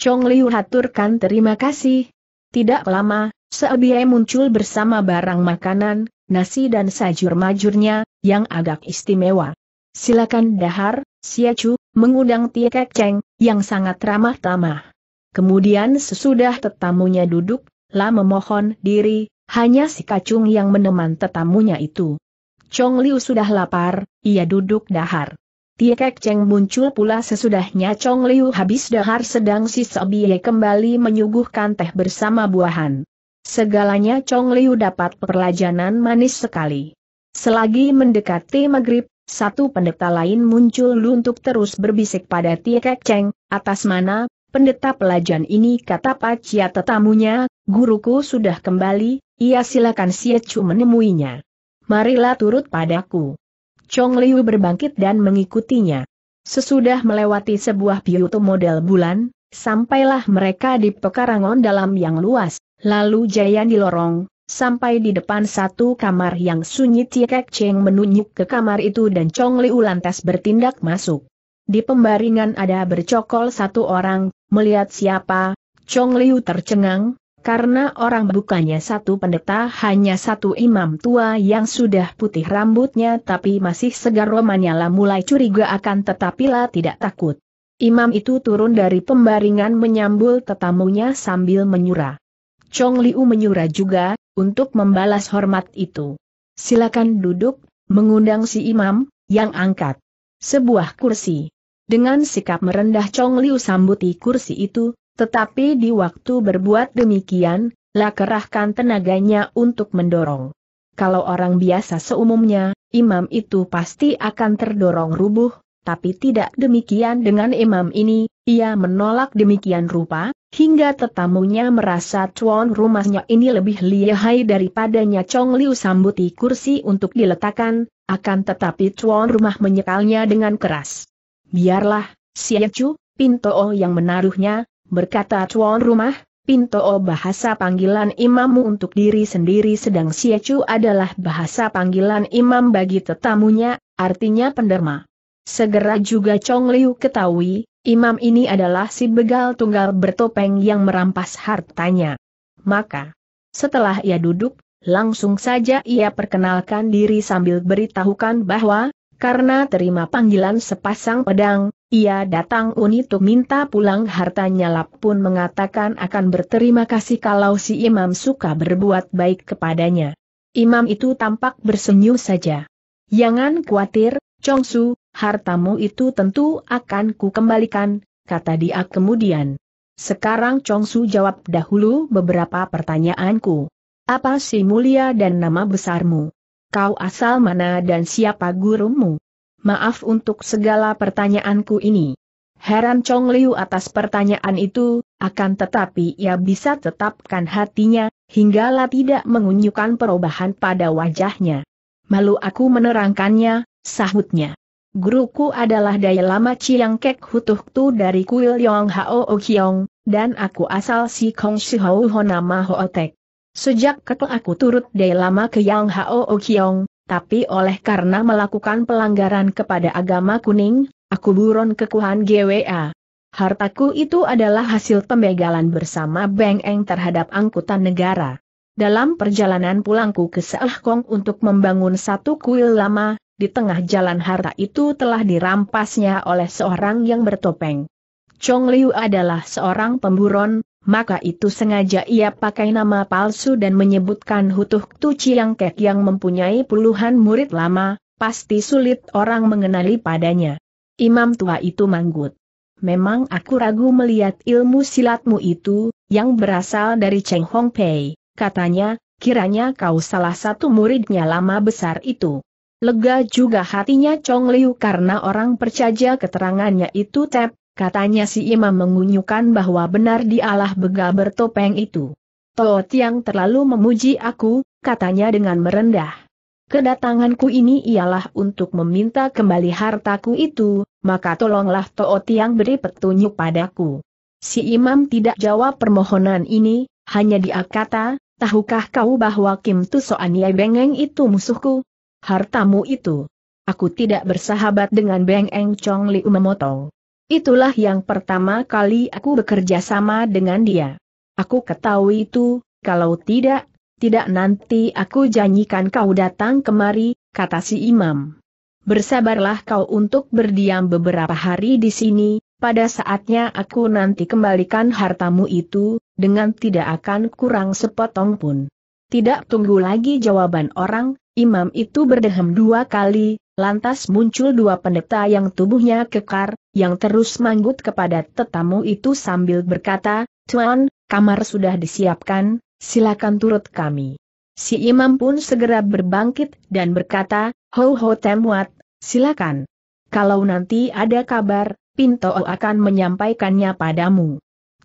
Chong Liu haturkan terima kasih. Tidak lama, Seabie muncul bersama barang makanan, nasi dan sajur majurnya, yang agak istimewa. Silakan dahar, siacu, mengundang Tia Cheng, yang sangat ramah-tamah. Kemudian sesudah tetamunya duduk, lah memohon diri, hanya si kacung yang meneman tetamunya itu. Chong Liu sudah lapar, ia duduk dahar. Tia Cheng muncul pula sesudahnya Chong Liu habis dahar sedang si Sobie kembali menyuguhkan teh bersama buahan. Segalanya Chong Liu dapat perlajanan manis sekali. Selagi mendekati maghrib, satu pendeta lain muncul untuk terus berbisik pada Kek Cheng, atas mana, pendeta pelajan ini kata Pak Cia tetamunya, guruku sudah kembali, ia silakan Chu menemuinya. Marilah turut padaku. Chong Liu berbangkit dan mengikutinya. Sesudah melewati sebuah piutu model bulan, sampailah mereka di pekarangan dalam yang luas. Lalu Jayan di lorong, sampai di depan satu kamar yang sunyi Cikek Cheng menunjuk ke kamar itu dan Chong Liu lantas bertindak masuk. Di pembaringan ada bercokol satu orang, melihat siapa, Chong Liu tercengang, karena orang bukannya satu pendeta hanya satu imam tua yang sudah putih rambutnya tapi masih segar Romanyala mulai curiga akan tetapilah tidak takut. Imam itu turun dari pembaringan menyambul tetamunya sambil menyurah. Chong Liu menyuruh juga, untuk membalas hormat itu. Silakan duduk, mengundang si imam, yang angkat sebuah kursi. Dengan sikap merendah Chong Liu sambuti kursi itu, tetapi di waktu berbuat demikian, lah kerahkan tenaganya untuk mendorong. Kalau orang biasa seumumnya, imam itu pasti akan terdorong rubuh, tapi tidak demikian dengan imam ini, ia menolak demikian rupa, hingga tetamunya merasa tuan rumahnya ini lebih lihai daripadanya Chong Liu sambuti kursi untuk diletakkan, akan tetapi tuan rumah menyekalnya dengan keras. Biarlah, Pinto Pintoo yang menaruhnya, berkata tuan rumah, Pintoo bahasa panggilan imammu untuk diri sendiri sedang Siechu adalah bahasa panggilan imam bagi tetamunya, artinya penderma. Segera juga Chong Liu ketahui, imam ini adalah si begal tunggal bertopeng yang merampas hartanya. Maka, setelah ia duduk, langsung saja ia perkenalkan diri sambil beritahukan bahwa, karena terima panggilan sepasang pedang, ia datang untuk minta pulang hartanya Lap pun mengatakan akan berterima kasih kalau si imam suka berbuat baik kepadanya. Imam itu tampak bersenyum saja. Jangan khawatir, Chong Chongsu, hartamu itu tentu akan ku kembalikan, kata dia kemudian. Sekarang Chong Su jawab dahulu beberapa pertanyaanku. Apa si mulia dan nama besarmu? Kau asal mana dan siapa gurumu? Maaf untuk segala pertanyaanku ini. Heran Chong Liu atas pertanyaan itu, akan tetapi ia bisa tetapkan hatinya, hinggalah tidak mengunyukan perubahan pada wajahnya. Malu aku menerangkannya, Sahutnya. Guruku adalah daya lama Chiang Kek hutuh tu dari Kuil Yong Hao Okyong, dan aku asal si Kong Si Hou Honama tek. Sejak kecil aku turut daya lama ke Yang Hao Okyong, tapi oleh karena melakukan pelanggaran kepada agama kuning, aku buron ke Kuhan GWA. Hartaku itu adalah hasil pembegalan bersama Beng Eng terhadap angkutan negara. Dalam perjalanan pulangku ke Seah Kong untuk membangun satu kuil lama, di tengah jalan harta itu telah dirampasnya oleh seorang yang bertopeng. Chong Liu adalah seorang pemburon, maka itu sengaja ia pakai nama palsu dan menyebutkan Hutuh Tu Chiang Kek yang mempunyai puluhan murid lama, pasti sulit orang mengenali padanya. Imam tua itu manggut. Memang aku ragu melihat ilmu silatmu itu, yang berasal dari Cheng Hong Pei, katanya, kiranya kau salah satu muridnya lama besar itu. Lega juga hatinya Chong Liu karena orang percaya keterangannya itu tep, katanya si imam mengunyukan bahwa benar dialah bega bertopeng itu. Toot yang terlalu memuji aku, katanya dengan merendah. Kedatanganku ini ialah untuk meminta kembali hartaku itu, maka tolonglah Toot yang beri petunjuk padaku. Si imam tidak jawab permohonan ini, hanya dia kata, tahukah kau bahwa Kim Tusoan Yai Bengeng itu musuhku? hartamu itu. Aku tidak bersahabat dengan Beng Eng Chong Li memotong. Itulah yang pertama kali aku bekerja sama dengan dia. Aku ketahui itu, kalau tidak, tidak nanti aku janjikan kau datang kemari, kata si imam. Bersabarlah kau untuk berdiam beberapa hari di sini, pada saatnya aku nanti kembalikan hartamu itu, dengan tidak akan kurang sepotong pun. Tidak tunggu lagi jawaban orang, imam itu berdehem dua kali, lantas muncul dua pendeta yang tubuhnya kekar, yang terus manggut kepada tetamu itu sambil berkata, Tuan, kamar sudah disiapkan, silakan turut kami. Si imam pun segera berbangkit dan berkata, Ho ho temuat, silakan. Kalau nanti ada kabar, Pinto akan menyampaikannya padamu.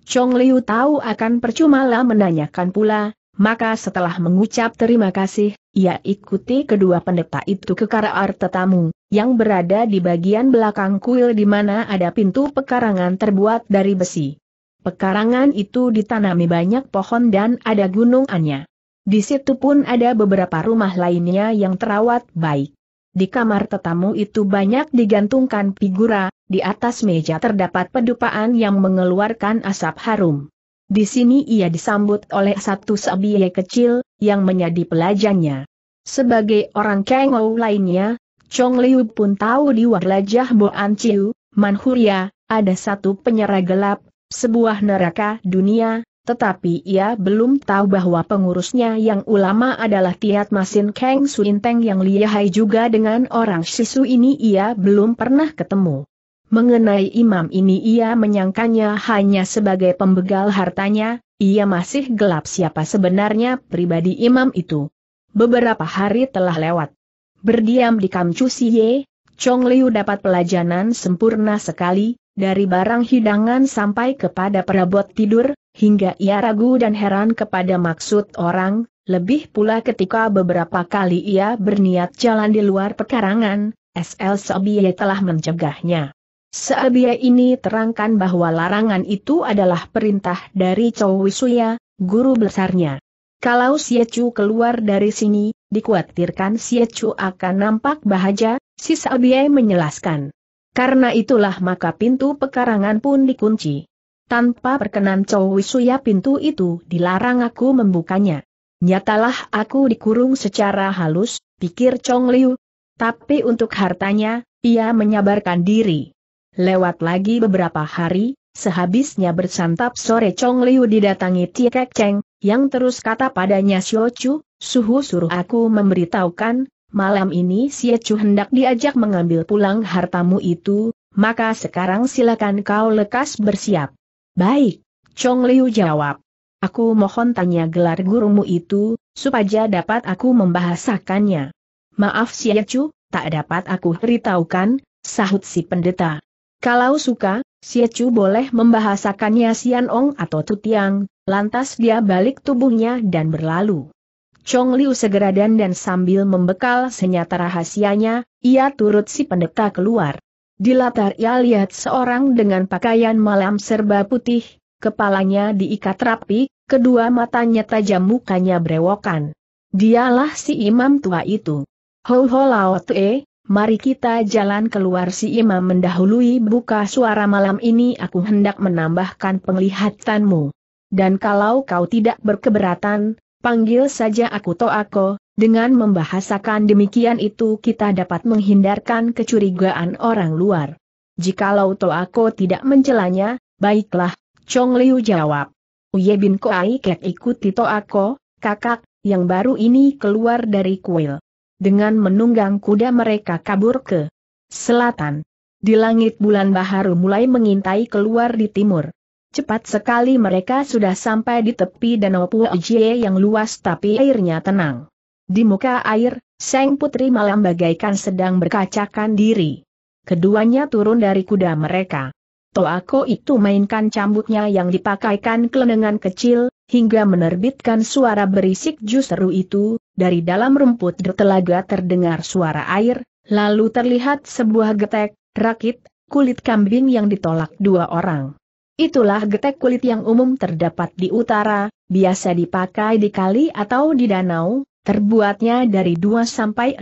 Chong Liu tahu akan percuma lah menanyakan pula, maka setelah mengucap terima kasih, ia ikuti kedua pendeta itu ke karaar tetamu, yang berada di bagian belakang kuil di mana ada pintu pekarangan terbuat dari besi. Pekarangan itu ditanami banyak pohon dan ada gunungannya. Di situ pun ada beberapa rumah lainnya yang terawat baik. Di kamar tetamu itu banyak digantungkan figura, di atas meja terdapat pedupaan yang mengeluarkan asap harum. Di sini ia disambut oleh satu sabiye kecil, yang menjadi pelajannya. Sebagai orang kengou lainnya, Chong Liu pun tahu di wajah Boan Chiu, Manhuria, ada satu penyera gelap, sebuah neraka dunia, tetapi ia belum tahu bahwa pengurusnya yang ulama adalah Tiat Masin Kang Suinteng yang lihai juga dengan orang Sisu ini ia belum pernah ketemu. Mengenai imam ini ia menyangkanya hanya sebagai pembegal hartanya, ia masih gelap siapa sebenarnya pribadi imam itu. Beberapa hari telah lewat. Berdiam di Kamcu Siye, Chong Liu dapat pelajaran sempurna sekali, dari barang hidangan sampai kepada perabot tidur, hingga ia ragu dan heran kepada maksud orang, lebih pula ketika beberapa kali ia berniat jalan di luar pekarangan, SL Sobie telah mencegahnya. Seabia ini terangkan bahwa larangan itu adalah perintah dari Chow Wisuya, guru besarnya. Kalau Siacu keluar dari sini, dikhawatirkan Siacu akan nampak bahaya, si Seabia menjelaskan. Karena itulah maka pintu pekarangan pun dikunci. Tanpa perkenan Chow Wisuya pintu itu dilarang aku membukanya. Nyatalah aku dikurung secara halus, pikir Chong Liu. Tapi untuk hartanya, ia menyabarkan diri. Lewat lagi beberapa hari, sehabisnya bersantap sore Chong Liu didatangi Tiek Cheng, yang terus kata padanya Xiao Chu, suhu suruh aku memberitahukan, malam ini Xie Chu hendak diajak mengambil pulang hartamu itu, maka sekarang silakan kau lekas bersiap. Baik, Chong Liu jawab. Aku mohon tanya gelar gurumu itu, supaya dapat aku membahasakannya. Maaf Xie Chu, tak dapat aku beritahukan, sahut si pendeta. Kalau suka, siacu boleh membahasakannya Sian Ong atau Tutiang, lantas dia balik tubuhnya dan berlalu. Chong Liu segera dan dan sambil membekal senjata rahasianya, ia turut si pendeta keluar. Di latar ia lihat seorang dengan pakaian malam serba putih, kepalanya diikat rapi, kedua matanya tajam mukanya berewokan. Dialah si imam tua itu. Ho Ho Lao Tue, Mari kita jalan keluar si imam mendahului buka suara malam ini aku hendak menambahkan penglihatanmu. Dan kalau kau tidak berkeberatan, panggil saja aku Toako, dengan membahasakan demikian itu kita dapat menghindarkan kecurigaan orang luar. Jikalau Toako tidak mencelanya, baiklah, Chong Liu jawab. Uye bin Koai Kek ikuti Toako, kakak, yang baru ini keluar dari kuil dengan menunggang kuda mereka kabur ke selatan. Di langit bulan baharu mulai mengintai keluar di timur. Cepat sekali mereka sudah sampai di tepi danau Puojie yang luas tapi airnya tenang. Di muka air, Seng Putri Malam bagaikan sedang berkacakan diri. Keduanya turun dari kuda mereka. Toako itu mainkan cambuknya yang dipakaikan kelenengan kecil, hingga menerbitkan suara berisik justru itu, dari dalam rumput di telaga terdengar suara air, lalu terlihat sebuah getek, rakit, kulit kambing yang ditolak dua orang. Itulah getek kulit yang umum terdapat di utara, biasa dipakai di kali atau di danau, terbuatnya dari 2-16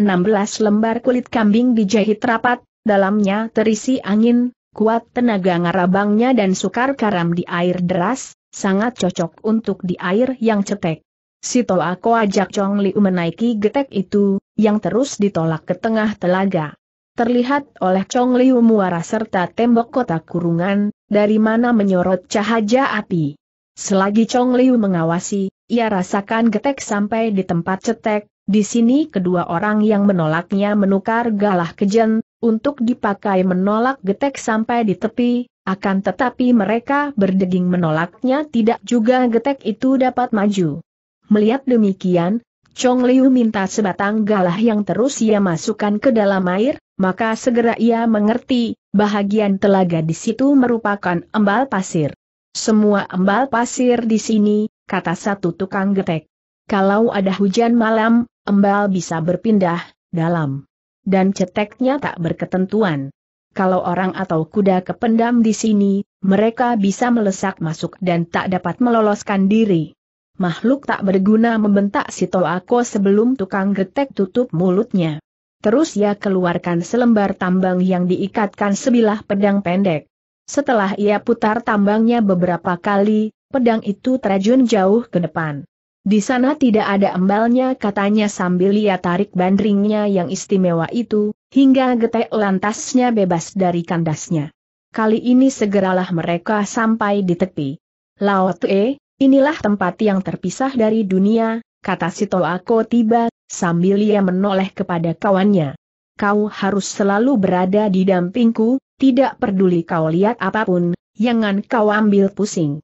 lembar kulit kambing dijahit rapat, dalamnya terisi angin, kuat tenaga ngarabangnya dan sukar karam di air deras, sangat cocok untuk di air yang cetek. Sito aku ajak Chong Liu menaiki getek itu, yang terus ditolak ke tengah telaga. Terlihat oleh Chong Liu muara serta tembok kota kurungan, dari mana menyorot cahaya api. Selagi Chong Liu mengawasi, ia rasakan getek sampai di tempat cetek, di sini kedua orang yang menolaknya menukar galah kejen, untuk dipakai menolak getek sampai di tepi, akan tetapi mereka berdeging menolaknya tidak juga getek itu dapat maju. Melihat demikian, Chong Liu minta sebatang galah yang terus ia masukkan ke dalam air, maka segera ia mengerti, bahagian telaga di situ merupakan embal pasir. Semua embal pasir di sini, kata satu tukang getek. Kalau ada hujan malam, embal bisa berpindah, dalam. Dan ceteknya tak berketentuan. Kalau orang atau kuda kependam di sini, mereka bisa melesak masuk dan tak dapat meloloskan diri makhluk tak berguna membentak si Toako sebelum tukang getek tutup mulutnya. Terus ia keluarkan selembar tambang yang diikatkan sebilah pedang pendek. Setelah ia putar tambangnya beberapa kali, pedang itu terjun jauh ke depan. Di sana tidak ada embalnya katanya sambil ia tarik bandringnya yang istimewa itu, hingga getek lantasnya bebas dari kandasnya. Kali ini segeralah mereka sampai di tepi. Laut E, Inilah tempat yang terpisah dari dunia, kata Ako tiba, sambil ia menoleh kepada kawannya. Kau harus selalu berada di dampingku, tidak peduli kau lihat apapun, jangan kau ambil pusing.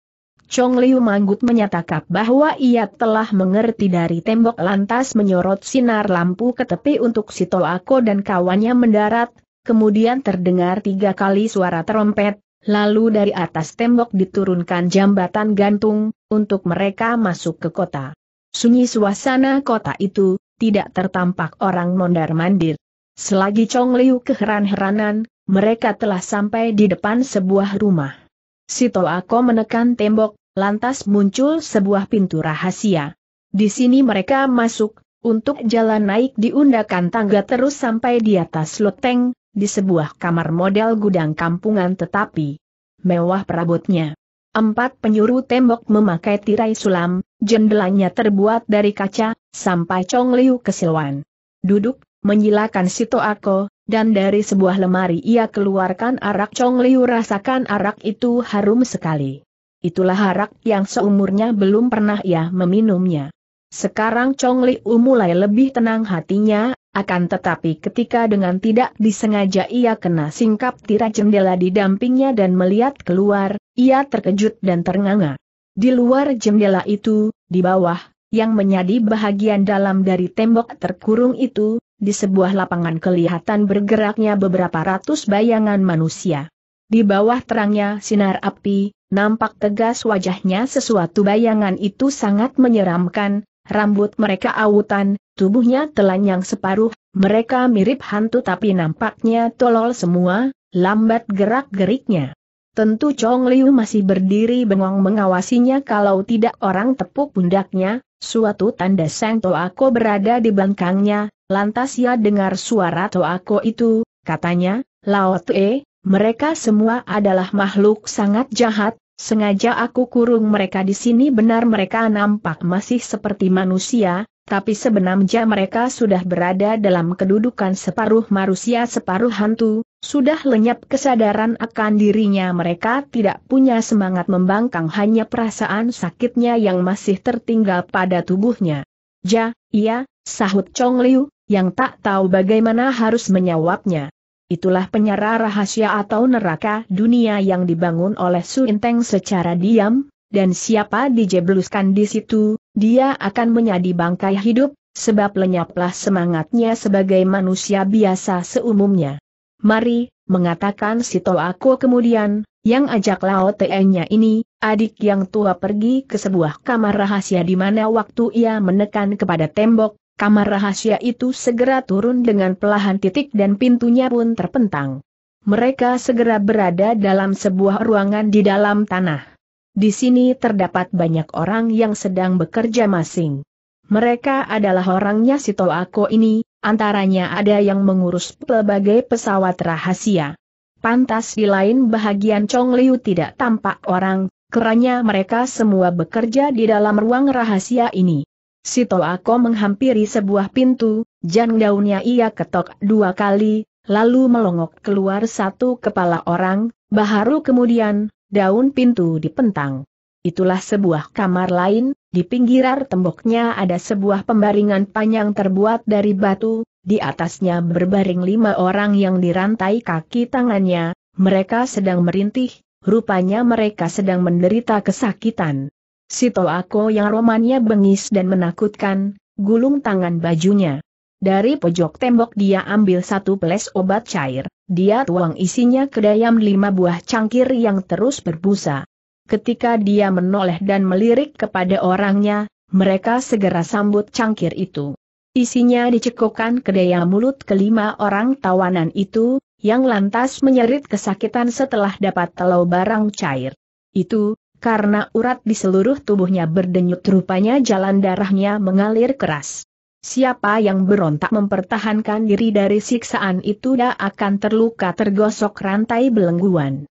Chong Liu Manggut menyatakan bahwa ia telah mengerti dari tembok lantas menyorot sinar lampu ke tepi untuk Ako dan kawannya mendarat, kemudian terdengar tiga kali suara trompet, lalu dari atas tembok diturunkan jambatan gantung, untuk mereka masuk ke kota. Sunyi suasana kota itu, tidak tertampak orang mondar-mandir. Selagi Chong Liu keheran-heranan, mereka telah sampai di depan sebuah rumah. Si Toako menekan tembok, lantas muncul sebuah pintu rahasia. Di sini mereka masuk, untuk jalan naik diundakan tangga terus sampai di atas loteng, di sebuah kamar model gudang kampungan tetapi mewah perabotnya. Empat penyuru tembok memakai tirai sulam, jendelanya terbuat dari kaca, sampai Chong Liu kesilwan. Duduk, menyilakan Sito Ako, dan dari sebuah lemari ia keluarkan arak Chong Liu rasakan arak itu harum sekali. Itulah arak yang seumurnya belum pernah ia meminumnya. Sekarang Chong Liu mulai lebih tenang hatinya, akan tetapi ketika dengan tidak disengaja ia kena singkap tirai jendela di dampingnya dan melihat keluar, ia terkejut dan ternganga. Di luar jendela itu, di bawah, yang menjadi bahagian dalam dari tembok terkurung itu, di sebuah lapangan kelihatan bergeraknya beberapa ratus bayangan manusia. Di bawah terangnya sinar api, nampak tegas wajahnya sesuatu bayangan itu sangat menyeramkan, rambut mereka awutan, tubuhnya telanjang separuh, mereka mirip hantu tapi nampaknya tolol semua, lambat gerak-geriknya. Tentu Chong Liu masih berdiri bengong mengawasinya kalau tidak orang tepuk pundaknya, suatu tanda Sang Toako berada di belakangnya, lantas ia dengar suara Toako itu, katanya, Lao Tue, mereka semua adalah makhluk sangat jahat, Sengaja aku kurung mereka di sini benar mereka nampak masih seperti manusia, tapi sebenarnya mereka sudah berada dalam kedudukan separuh manusia separuh hantu, sudah lenyap kesadaran akan dirinya mereka tidak punya semangat membangkang hanya perasaan sakitnya yang masih tertinggal pada tubuhnya. Ja, iya, sahut Chong Liu, yang tak tahu bagaimana harus menyawabnya itulah penyara rahasia atau neraka dunia yang dibangun oleh Su Inteng secara diam, dan siapa dijebluskan di situ, dia akan menjadi bangkai hidup, sebab lenyaplah semangatnya sebagai manusia biasa seumumnya. Mari, mengatakan si Aku kemudian, yang ajak Lao Tengnya ini, adik yang tua pergi ke sebuah kamar rahasia di mana waktu ia menekan kepada tembok, Kamar rahasia itu segera turun dengan pelahan titik dan pintunya pun terpentang. Mereka segera berada dalam sebuah ruangan di dalam tanah. Di sini terdapat banyak orang yang sedang bekerja masing. Mereka adalah orangnya si Toako ini, antaranya ada yang mengurus pelbagai pesawat rahasia. Pantas di lain bahagian Chong Liu tidak tampak orang, Kerana mereka semua bekerja di dalam ruang rahasia ini. Si Toako menghampiri sebuah pintu, jang daunnya ia ketok dua kali, lalu melongok keluar satu kepala orang, baharu kemudian, daun pintu dipentang. Itulah sebuah kamar lain, di pinggirar temboknya ada sebuah pembaringan panjang terbuat dari batu, di atasnya berbaring lima orang yang dirantai kaki tangannya, mereka sedang merintih, rupanya mereka sedang menderita kesakitan. Si Toako yang romannya bengis dan menakutkan, gulung tangan bajunya. Dari pojok tembok dia ambil satu peles obat cair, dia tuang isinya ke dayam lima buah cangkir yang terus berbusa. Ketika dia menoleh dan melirik kepada orangnya, mereka segera sambut cangkir itu. Isinya dicekokkan ke daya mulut kelima orang tawanan itu, yang lantas menyerit kesakitan setelah dapat telau barang cair. Itu, karena urat di seluruh tubuhnya berdenyut rupanya jalan darahnya mengalir keras. Siapa yang berontak mempertahankan diri dari siksaan itu dia akan terluka tergosok rantai belengguan.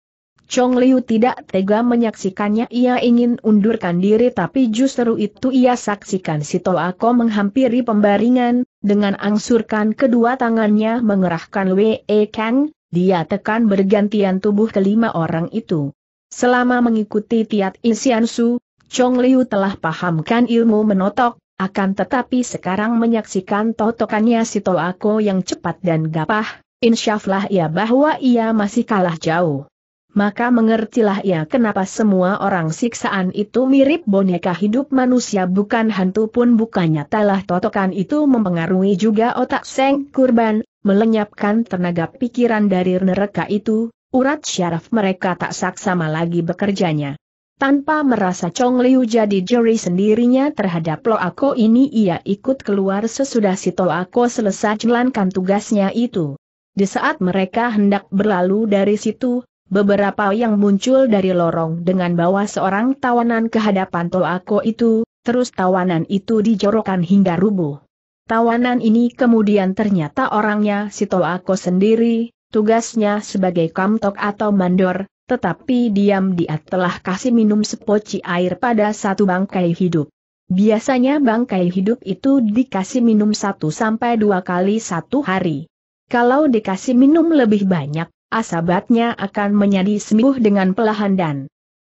Chong Liu tidak tega menyaksikannya ia ingin undurkan diri tapi justru itu ia saksikan si Toako menghampiri pembaringan, dengan angsurkan kedua tangannya mengerahkan Wei Kang, dia tekan bergantian tubuh kelima orang itu. Selama mengikuti Tiat insian su, Chong Liu telah pahamkan ilmu menotok, akan tetapi sekarang menyaksikan totokannya si Toako yang cepat dan gapah, insyaflah ia bahwa ia masih kalah jauh. Maka mengertilah ia kenapa semua orang siksaan itu mirip boneka hidup manusia bukan hantu pun bukannya telah totokan itu mempengaruhi juga otak seng kurban, melenyapkan tenaga pikiran dari neraka itu, urat syaraf mereka tak saksama lagi bekerjanya. Tanpa merasa Chong Liu jadi juri sendirinya terhadap Loako ini ia ikut keluar sesudah si Toako selesai jalankan tugasnya itu. Di saat mereka hendak berlalu dari situ, beberapa yang muncul dari lorong dengan bawa seorang tawanan ke hadapan Toako itu, terus tawanan itu dijorokkan hingga rubuh. Tawanan ini kemudian ternyata orangnya si Toako sendiri, tugasnya sebagai kamtok atau mandor, tetapi diam dia telah kasih minum sepoci air pada satu bangkai hidup. Biasanya bangkai hidup itu dikasih minum satu sampai dua kali satu hari. Kalau dikasih minum lebih banyak, asabatnya akan menjadi sembuh dengan pelahan dan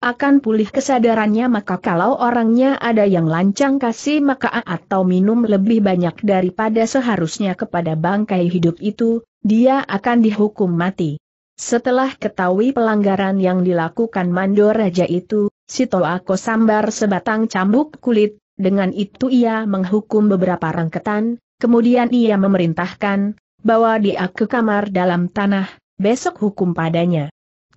akan pulih kesadarannya maka kalau orangnya ada yang lancang kasih maka atau minum lebih banyak daripada seharusnya kepada bangkai hidup itu, dia akan dihukum mati. Setelah ketahui pelanggaran yang dilakukan Mandor Raja itu, Ako sambar sebatang cambuk kulit, dengan itu ia menghukum beberapa rangketan, kemudian ia memerintahkan, bawa dia ke kamar dalam tanah, besok hukum padanya.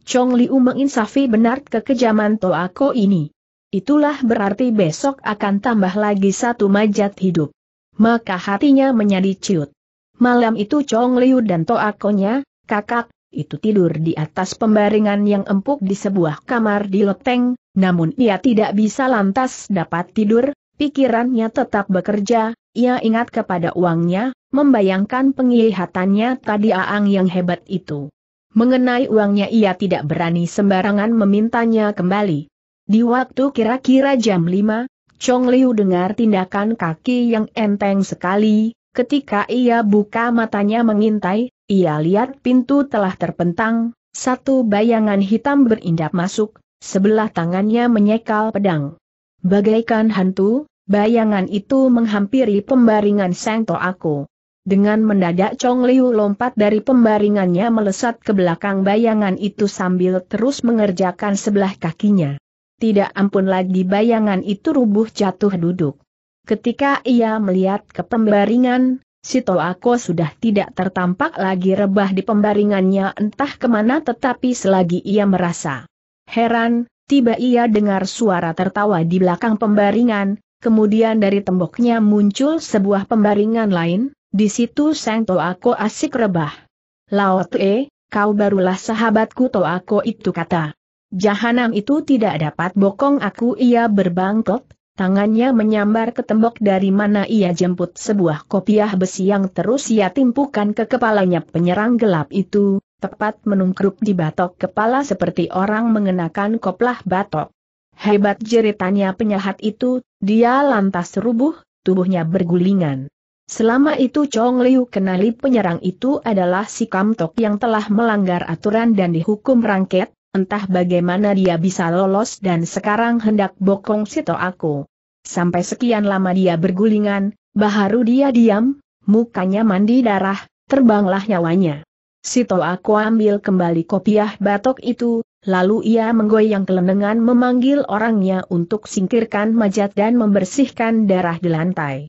Chong Liu menginsafi benar kekejaman Toako ini. Itulah berarti besok akan tambah lagi satu majat hidup. Maka hatinya menjadi ciut. Malam itu Chong Liu dan Toakonya, kakak, itu tidur di atas pembaringan yang empuk di sebuah kamar di loteng, namun ia tidak bisa lantas dapat tidur, pikirannya tetap bekerja, ia ingat kepada uangnya, membayangkan penglihatannya tadi Aang yang hebat itu. Mengenai uangnya ia tidak berani sembarangan memintanya kembali. Di waktu kira-kira jam 5, Chong Liu dengar tindakan kaki yang enteng sekali, ketika ia buka matanya mengintai, ia lihat pintu telah terpentang, satu bayangan hitam berindap masuk, sebelah tangannya menyekal pedang. Bagaikan hantu, bayangan itu menghampiri pembaringan Sengto aku. Dengan mendadak Chong Liu lompat dari pembaringannya melesat ke belakang bayangan itu sambil terus mengerjakan sebelah kakinya. Tidak ampun lagi bayangan itu rubuh jatuh duduk. Ketika ia melihat ke pembaringan, si Toako sudah tidak tertampak lagi rebah di pembaringannya entah kemana tetapi selagi ia merasa heran, tiba ia dengar suara tertawa di belakang pembaringan, kemudian dari temboknya muncul sebuah pembaringan lain, di situ Sang Toako asik rebah. Lao eh, kau barulah sahabatku Toako itu kata. Jahanam itu tidak dapat bokong aku ia berbangkok, tangannya menyambar ke tembok dari mana ia jemput sebuah kopiah besi yang terus ia timpukan ke kepalanya penyerang gelap itu, tepat menungkrup di batok kepala seperti orang mengenakan koplah batok. Hebat jeritannya penyahat itu, dia lantas rubuh, tubuhnya bergulingan. Selama itu Chong Liu kenali penyerang itu adalah si Kamtok yang telah melanggar aturan dan dihukum rangket, entah bagaimana dia bisa lolos dan sekarang hendak bokong sito aku. Sampai sekian lama dia bergulingan, baharu dia diam, mukanya mandi darah, terbanglah nyawanya. Sito aku ambil kembali kopiah batok itu, lalu ia menggoyang kelenengan memanggil orangnya untuk singkirkan majat dan membersihkan darah di lantai.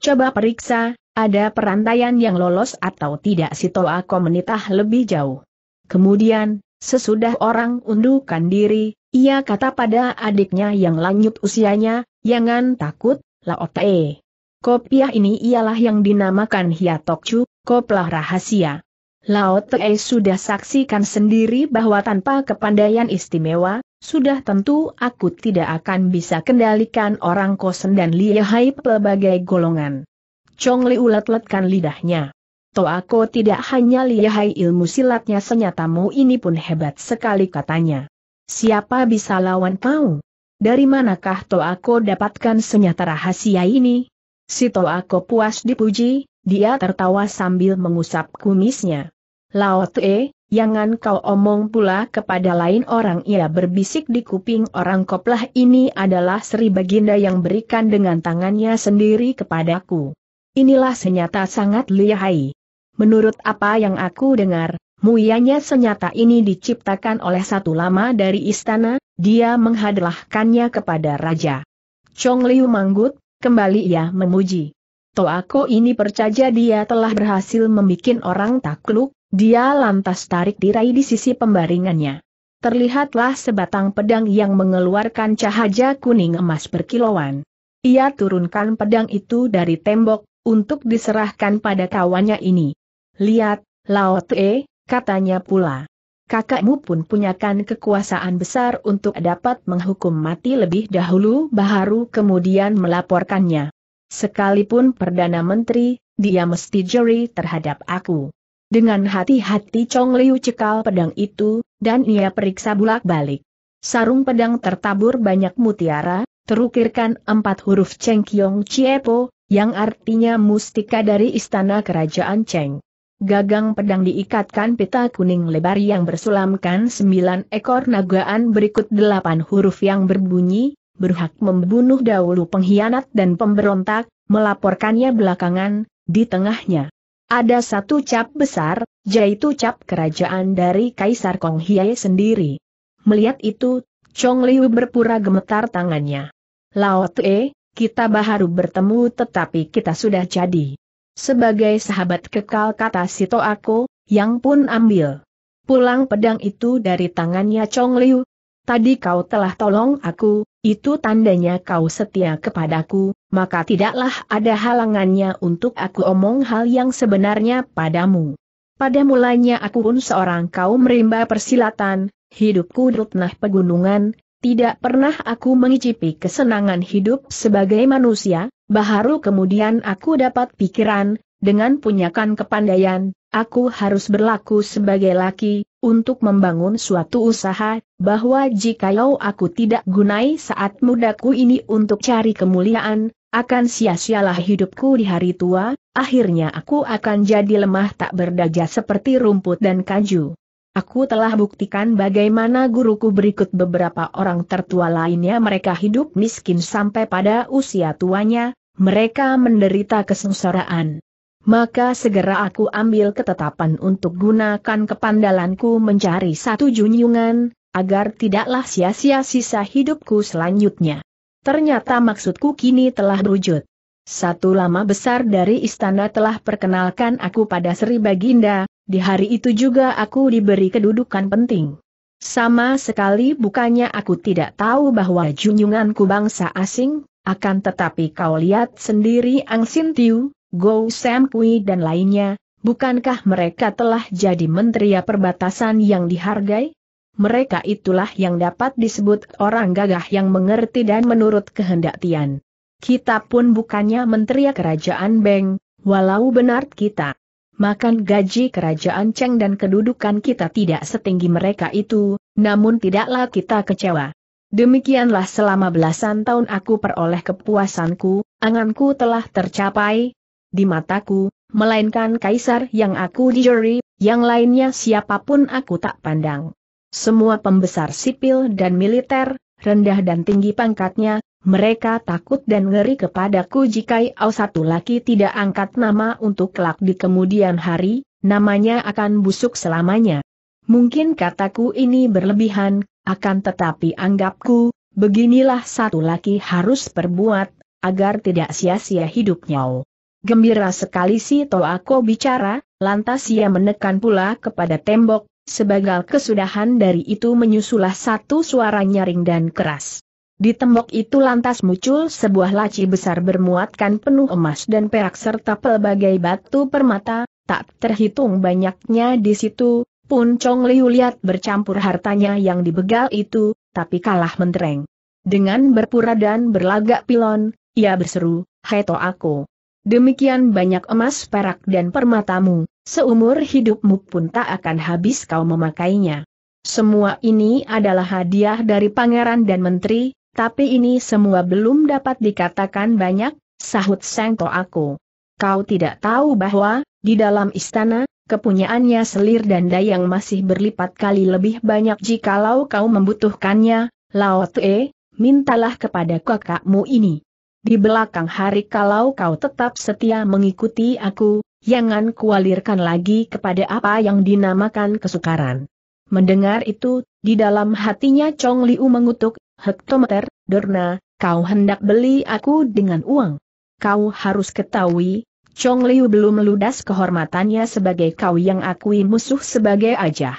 Coba periksa, ada perantaian yang lolos atau tidak si Toa menitah lebih jauh. Kemudian, sesudah orang undukan diri, ia kata pada adiknya yang lanjut usianya, jangan takut, Laote. Kopiah ini ialah yang dinamakan Hiatokcu, koplah rahasia. Laote sudah saksikan sendiri bahwa tanpa kepandaian istimewa, sudah tentu aku tidak akan bisa kendalikan orang kosen dan lihai pelbagai golongan. Chong Li ulat letkan lidahnya. aku tidak hanya lihai ilmu silatnya senyatamu ini pun hebat sekali katanya. Siapa bisa lawan kau? Dari manakah aku dapatkan senyata rahasia ini? Si aku puas dipuji, dia tertawa sambil mengusap kumisnya. Lao Tue, Jangan kau omong pula kepada lain orang ia berbisik di kuping orang koplah ini adalah Sri Baginda yang berikan dengan tangannya sendiri kepadaku. Inilah senyata sangat lihai. Menurut apa yang aku dengar, muianya senyata ini diciptakan oleh satu lama dari istana, dia menghadlahkannya kepada raja. Chong Liu manggut, kembali ia memuji. Toako ini percaya dia telah berhasil membuat orang takluk, dia lantas tarik tirai di sisi pembaringannya. Terlihatlah sebatang pedang yang mengeluarkan cahaya kuning emas berkilauan. Ia turunkan pedang itu dari tembok, untuk diserahkan pada kawannya ini. Lihat, Laote, katanya pula. Kakakmu pun punyakan kekuasaan besar untuk dapat menghukum mati lebih dahulu baharu kemudian melaporkannya. Sekalipun Perdana Menteri, dia mesti juri terhadap aku. Dengan hati-hati Chong Liu cekal pedang itu, dan ia periksa bulak-balik. Sarung pedang tertabur banyak mutiara, terukirkan empat huruf Cheng Kiong Chiepo, yang artinya mustika dari istana kerajaan Cheng. Gagang pedang diikatkan pita kuning lebar yang bersulamkan sembilan ekor nagaan berikut delapan huruf yang berbunyi, berhak membunuh dahulu pengkhianat dan pemberontak, melaporkannya belakangan, di tengahnya. Ada satu cap besar, yaitu cap kerajaan dari Kaisar Kong Hye sendiri. Melihat itu, Chong Liu berpura gemetar tangannya. Lao Tue, kita baru bertemu tetapi kita sudah jadi. Sebagai sahabat kekal kata Sito aku, yang pun ambil. Pulang pedang itu dari tangannya Chong Liu, tadi kau telah tolong aku, itu tandanya kau setia kepadaku, maka tidaklah ada halangannya untuk aku omong hal yang sebenarnya padamu. Pada mulanya aku pun seorang kau merimba persilatan, hidupku rutnah pegunungan, tidak pernah aku mengicipi kesenangan hidup sebagai manusia, baharu kemudian aku dapat pikiran, dengan punyakan kepandaian, aku harus berlaku sebagai laki, untuk membangun suatu usaha, bahwa jikalau aku tidak gunai saat mudaku ini untuk cari kemuliaan, akan sia-sialah hidupku di hari tua, akhirnya aku akan jadi lemah tak berdaya seperti rumput dan kaju. Aku telah buktikan bagaimana guruku berikut beberapa orang tertua lainnya mereka hidup miskin sampai pada usia tuanya, mereka menderita kesengsaraan. Maka segera aku ambil ketetapan untuk gunakan kepandalanku mencari satu junyungan, agar tidaklah sia-sia sisa hidupku selanjutnya. Ternyata maksudku kini telah berwujud. Satu lama besar dari istana telah perkenalkan aku pada Sri Baginda, di hari itu juga aku diberi kedudukan penting. Sama sekali bukannya aku tidak tahu bahwa junyunganku bangsa asing, akan tetapi kau lihat sendiri Ang Sintiu, Go Sam Kui dan lainnya, bukankah mereka telah jadi menteri perbatasan yang dihargai? Mereka itulah yang dapat disebut orang gagah yang mengerti dan menurut kehendak Tian. Kita pun bukannya menteri kerajaan Beng, walau benar kita. Makan gaji kerajaan Cheng dan kedudukan kita tidak setinggi mereka itu, namun tidaklah kita kecewa. Demikianlah selama belasan tahun aku peroleh kepuasanku, anganku telah tercapai, di mataku, melainkan kaisar yang aku dijuri, yang lainnya siapapun aku tak pandang. Semua pembesar sipil dan militer, rendah dan tinggi pangkatnya, mereka takut dan ngeri kepadaku jika au satu laki tidak angkat nama untuk kelak di kemudian hari, namanya akan busuk selamanya. Mungkin kataku ini berlebihan, akan tetapi anggapku, beginilah satu laki harus perbuat, agar tidak sia-sia hidupnya. Gembira sekali si Toako bicara, lantas ia menekan pula kepada tembok, sebagai kesudahan dari itu menyusulah satu suara nyaring dan keras. Di tembok itu lantas muncul sebuah laci besar bermuatkan penuh emas dan perak serta pelbagai batu permata, tak terhitung banyaknya di situ, pun Chong Liu lihat bercampur hartanya yang dibegal itu, tapi kalah mentereng. Dengan berpura dan berlagak pilon, ia berseru, Hai Toako! aku. Demikian banyak emas perak dan permatamu, seumur hidupmu pun tak akan habis kau memakainya. Semua ini adalah hadiah dari pangeran dan menteri, tapi ini semua belum dapat dikatakan banyak, sahut Sengto aku. Kau tidak tahu bahwa, di dalam istana, kepunyaannya selir dan dayang masih berlipat kali lebih banyak jikalau kau membutuhkannya, Lao Tue, mintalah kepada kakakmu ini di belakang hari kalau kau tetap setia mengikuti aku, jangan kualirkan lagi kepada apa yang dinamakan kesukaran. Mendengar itu, di dalam hatinya Chong Liu mengutuk, hektometer, Dorna, kau hendak beli aku dengan uang. Kau harus ketahui, Chong Liu belum meludas kehormatannya sebagai kau yang akui musuh sebagai ajah.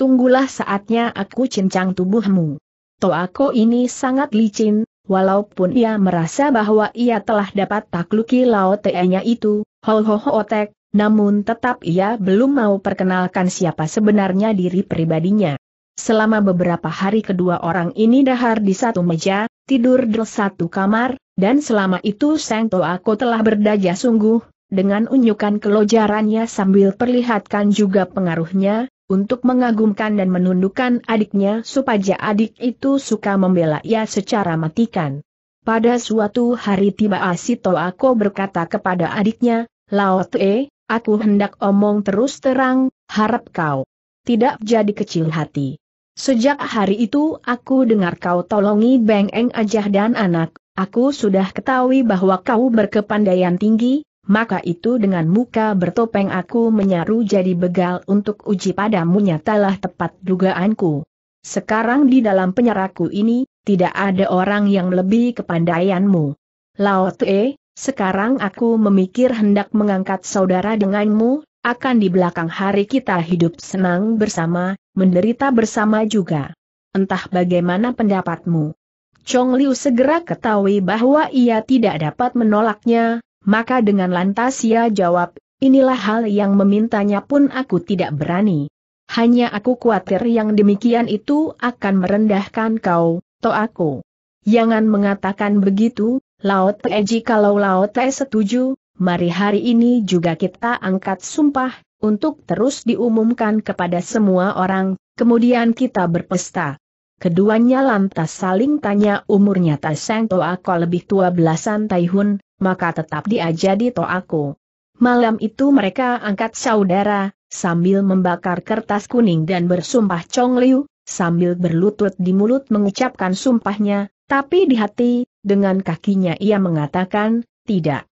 Tunggulah saatnya aku cincang tubuhmu. Toako ini sangat licin, Walaupun ia merasa bahwa ia telah dapat takluki Laut nya itu, ho ho ho otek, namun tetap ia belum mau perkenalkan siapa sebenarnya diri pribadinya. Selama beberapa hari kedua orang ini dahar di satu meja, tidur di satu kamar, dan selama itu Sang Toako telah berdaya sungguh, dengan unyukan kelojarannya sambil perlihatkan juga pengaruhnya, untuk mengagumkan dan menundukkan adiknya supaya adik itu suka membela ia secara matikan. Pada suatu hari tiba Asito Ako berkata kepada adiknya, Lao Tue, aku hendak omong terus terang, harap kau tidak jadi kecil hati. Sejak hari itu aku dengar kau tolongi Beng Eng Ajah dan anak, aku sudah ketahui bahwa kau berkepandaian tinggi, maka itu dengan muka bertopeng aku menyaru jadi begal untuk uji padamu nyatalah tepat dugaanku. Sekarang di dalam penyeraku ini, tidak ada orang yang lebih kepandaianmu. Lao Tue, sekarang aku memikir hendak mengangkat saudara denganmu, akan di belakang hari kita hidup senang bersama, menderita bersama juga. Entah bagaimana pendapatmu. Chong Liu segera ketahui bahwa ia tidak dapat menolaknya, maka dengan lantas ia jawab, inilah hal yang memintanya pun aku tidak berani. Hanya aku khawatir yang demikian itu akan merendahkan kau, to aku. Jangan mengatakan begitu, Laut Eji kalau Laut Te setuju, mari hari ini juga kita angkat sumpah, untuk terus diumumkan kepada semua orang, kemudian kita berpesta. Keduanya lantas saling tanya umurnya Taseng Toa lebih tua belasan tahun, maka tetap dia jadi toaku. Malam itu mereka angkat saudara, sambil membakar kertas kuning dan bersumpah Chong Liu, sambil berlutut di mulut mengucapkan sumpahnya, tapi di hati, dengan kakinya ia mengatakan, tidak.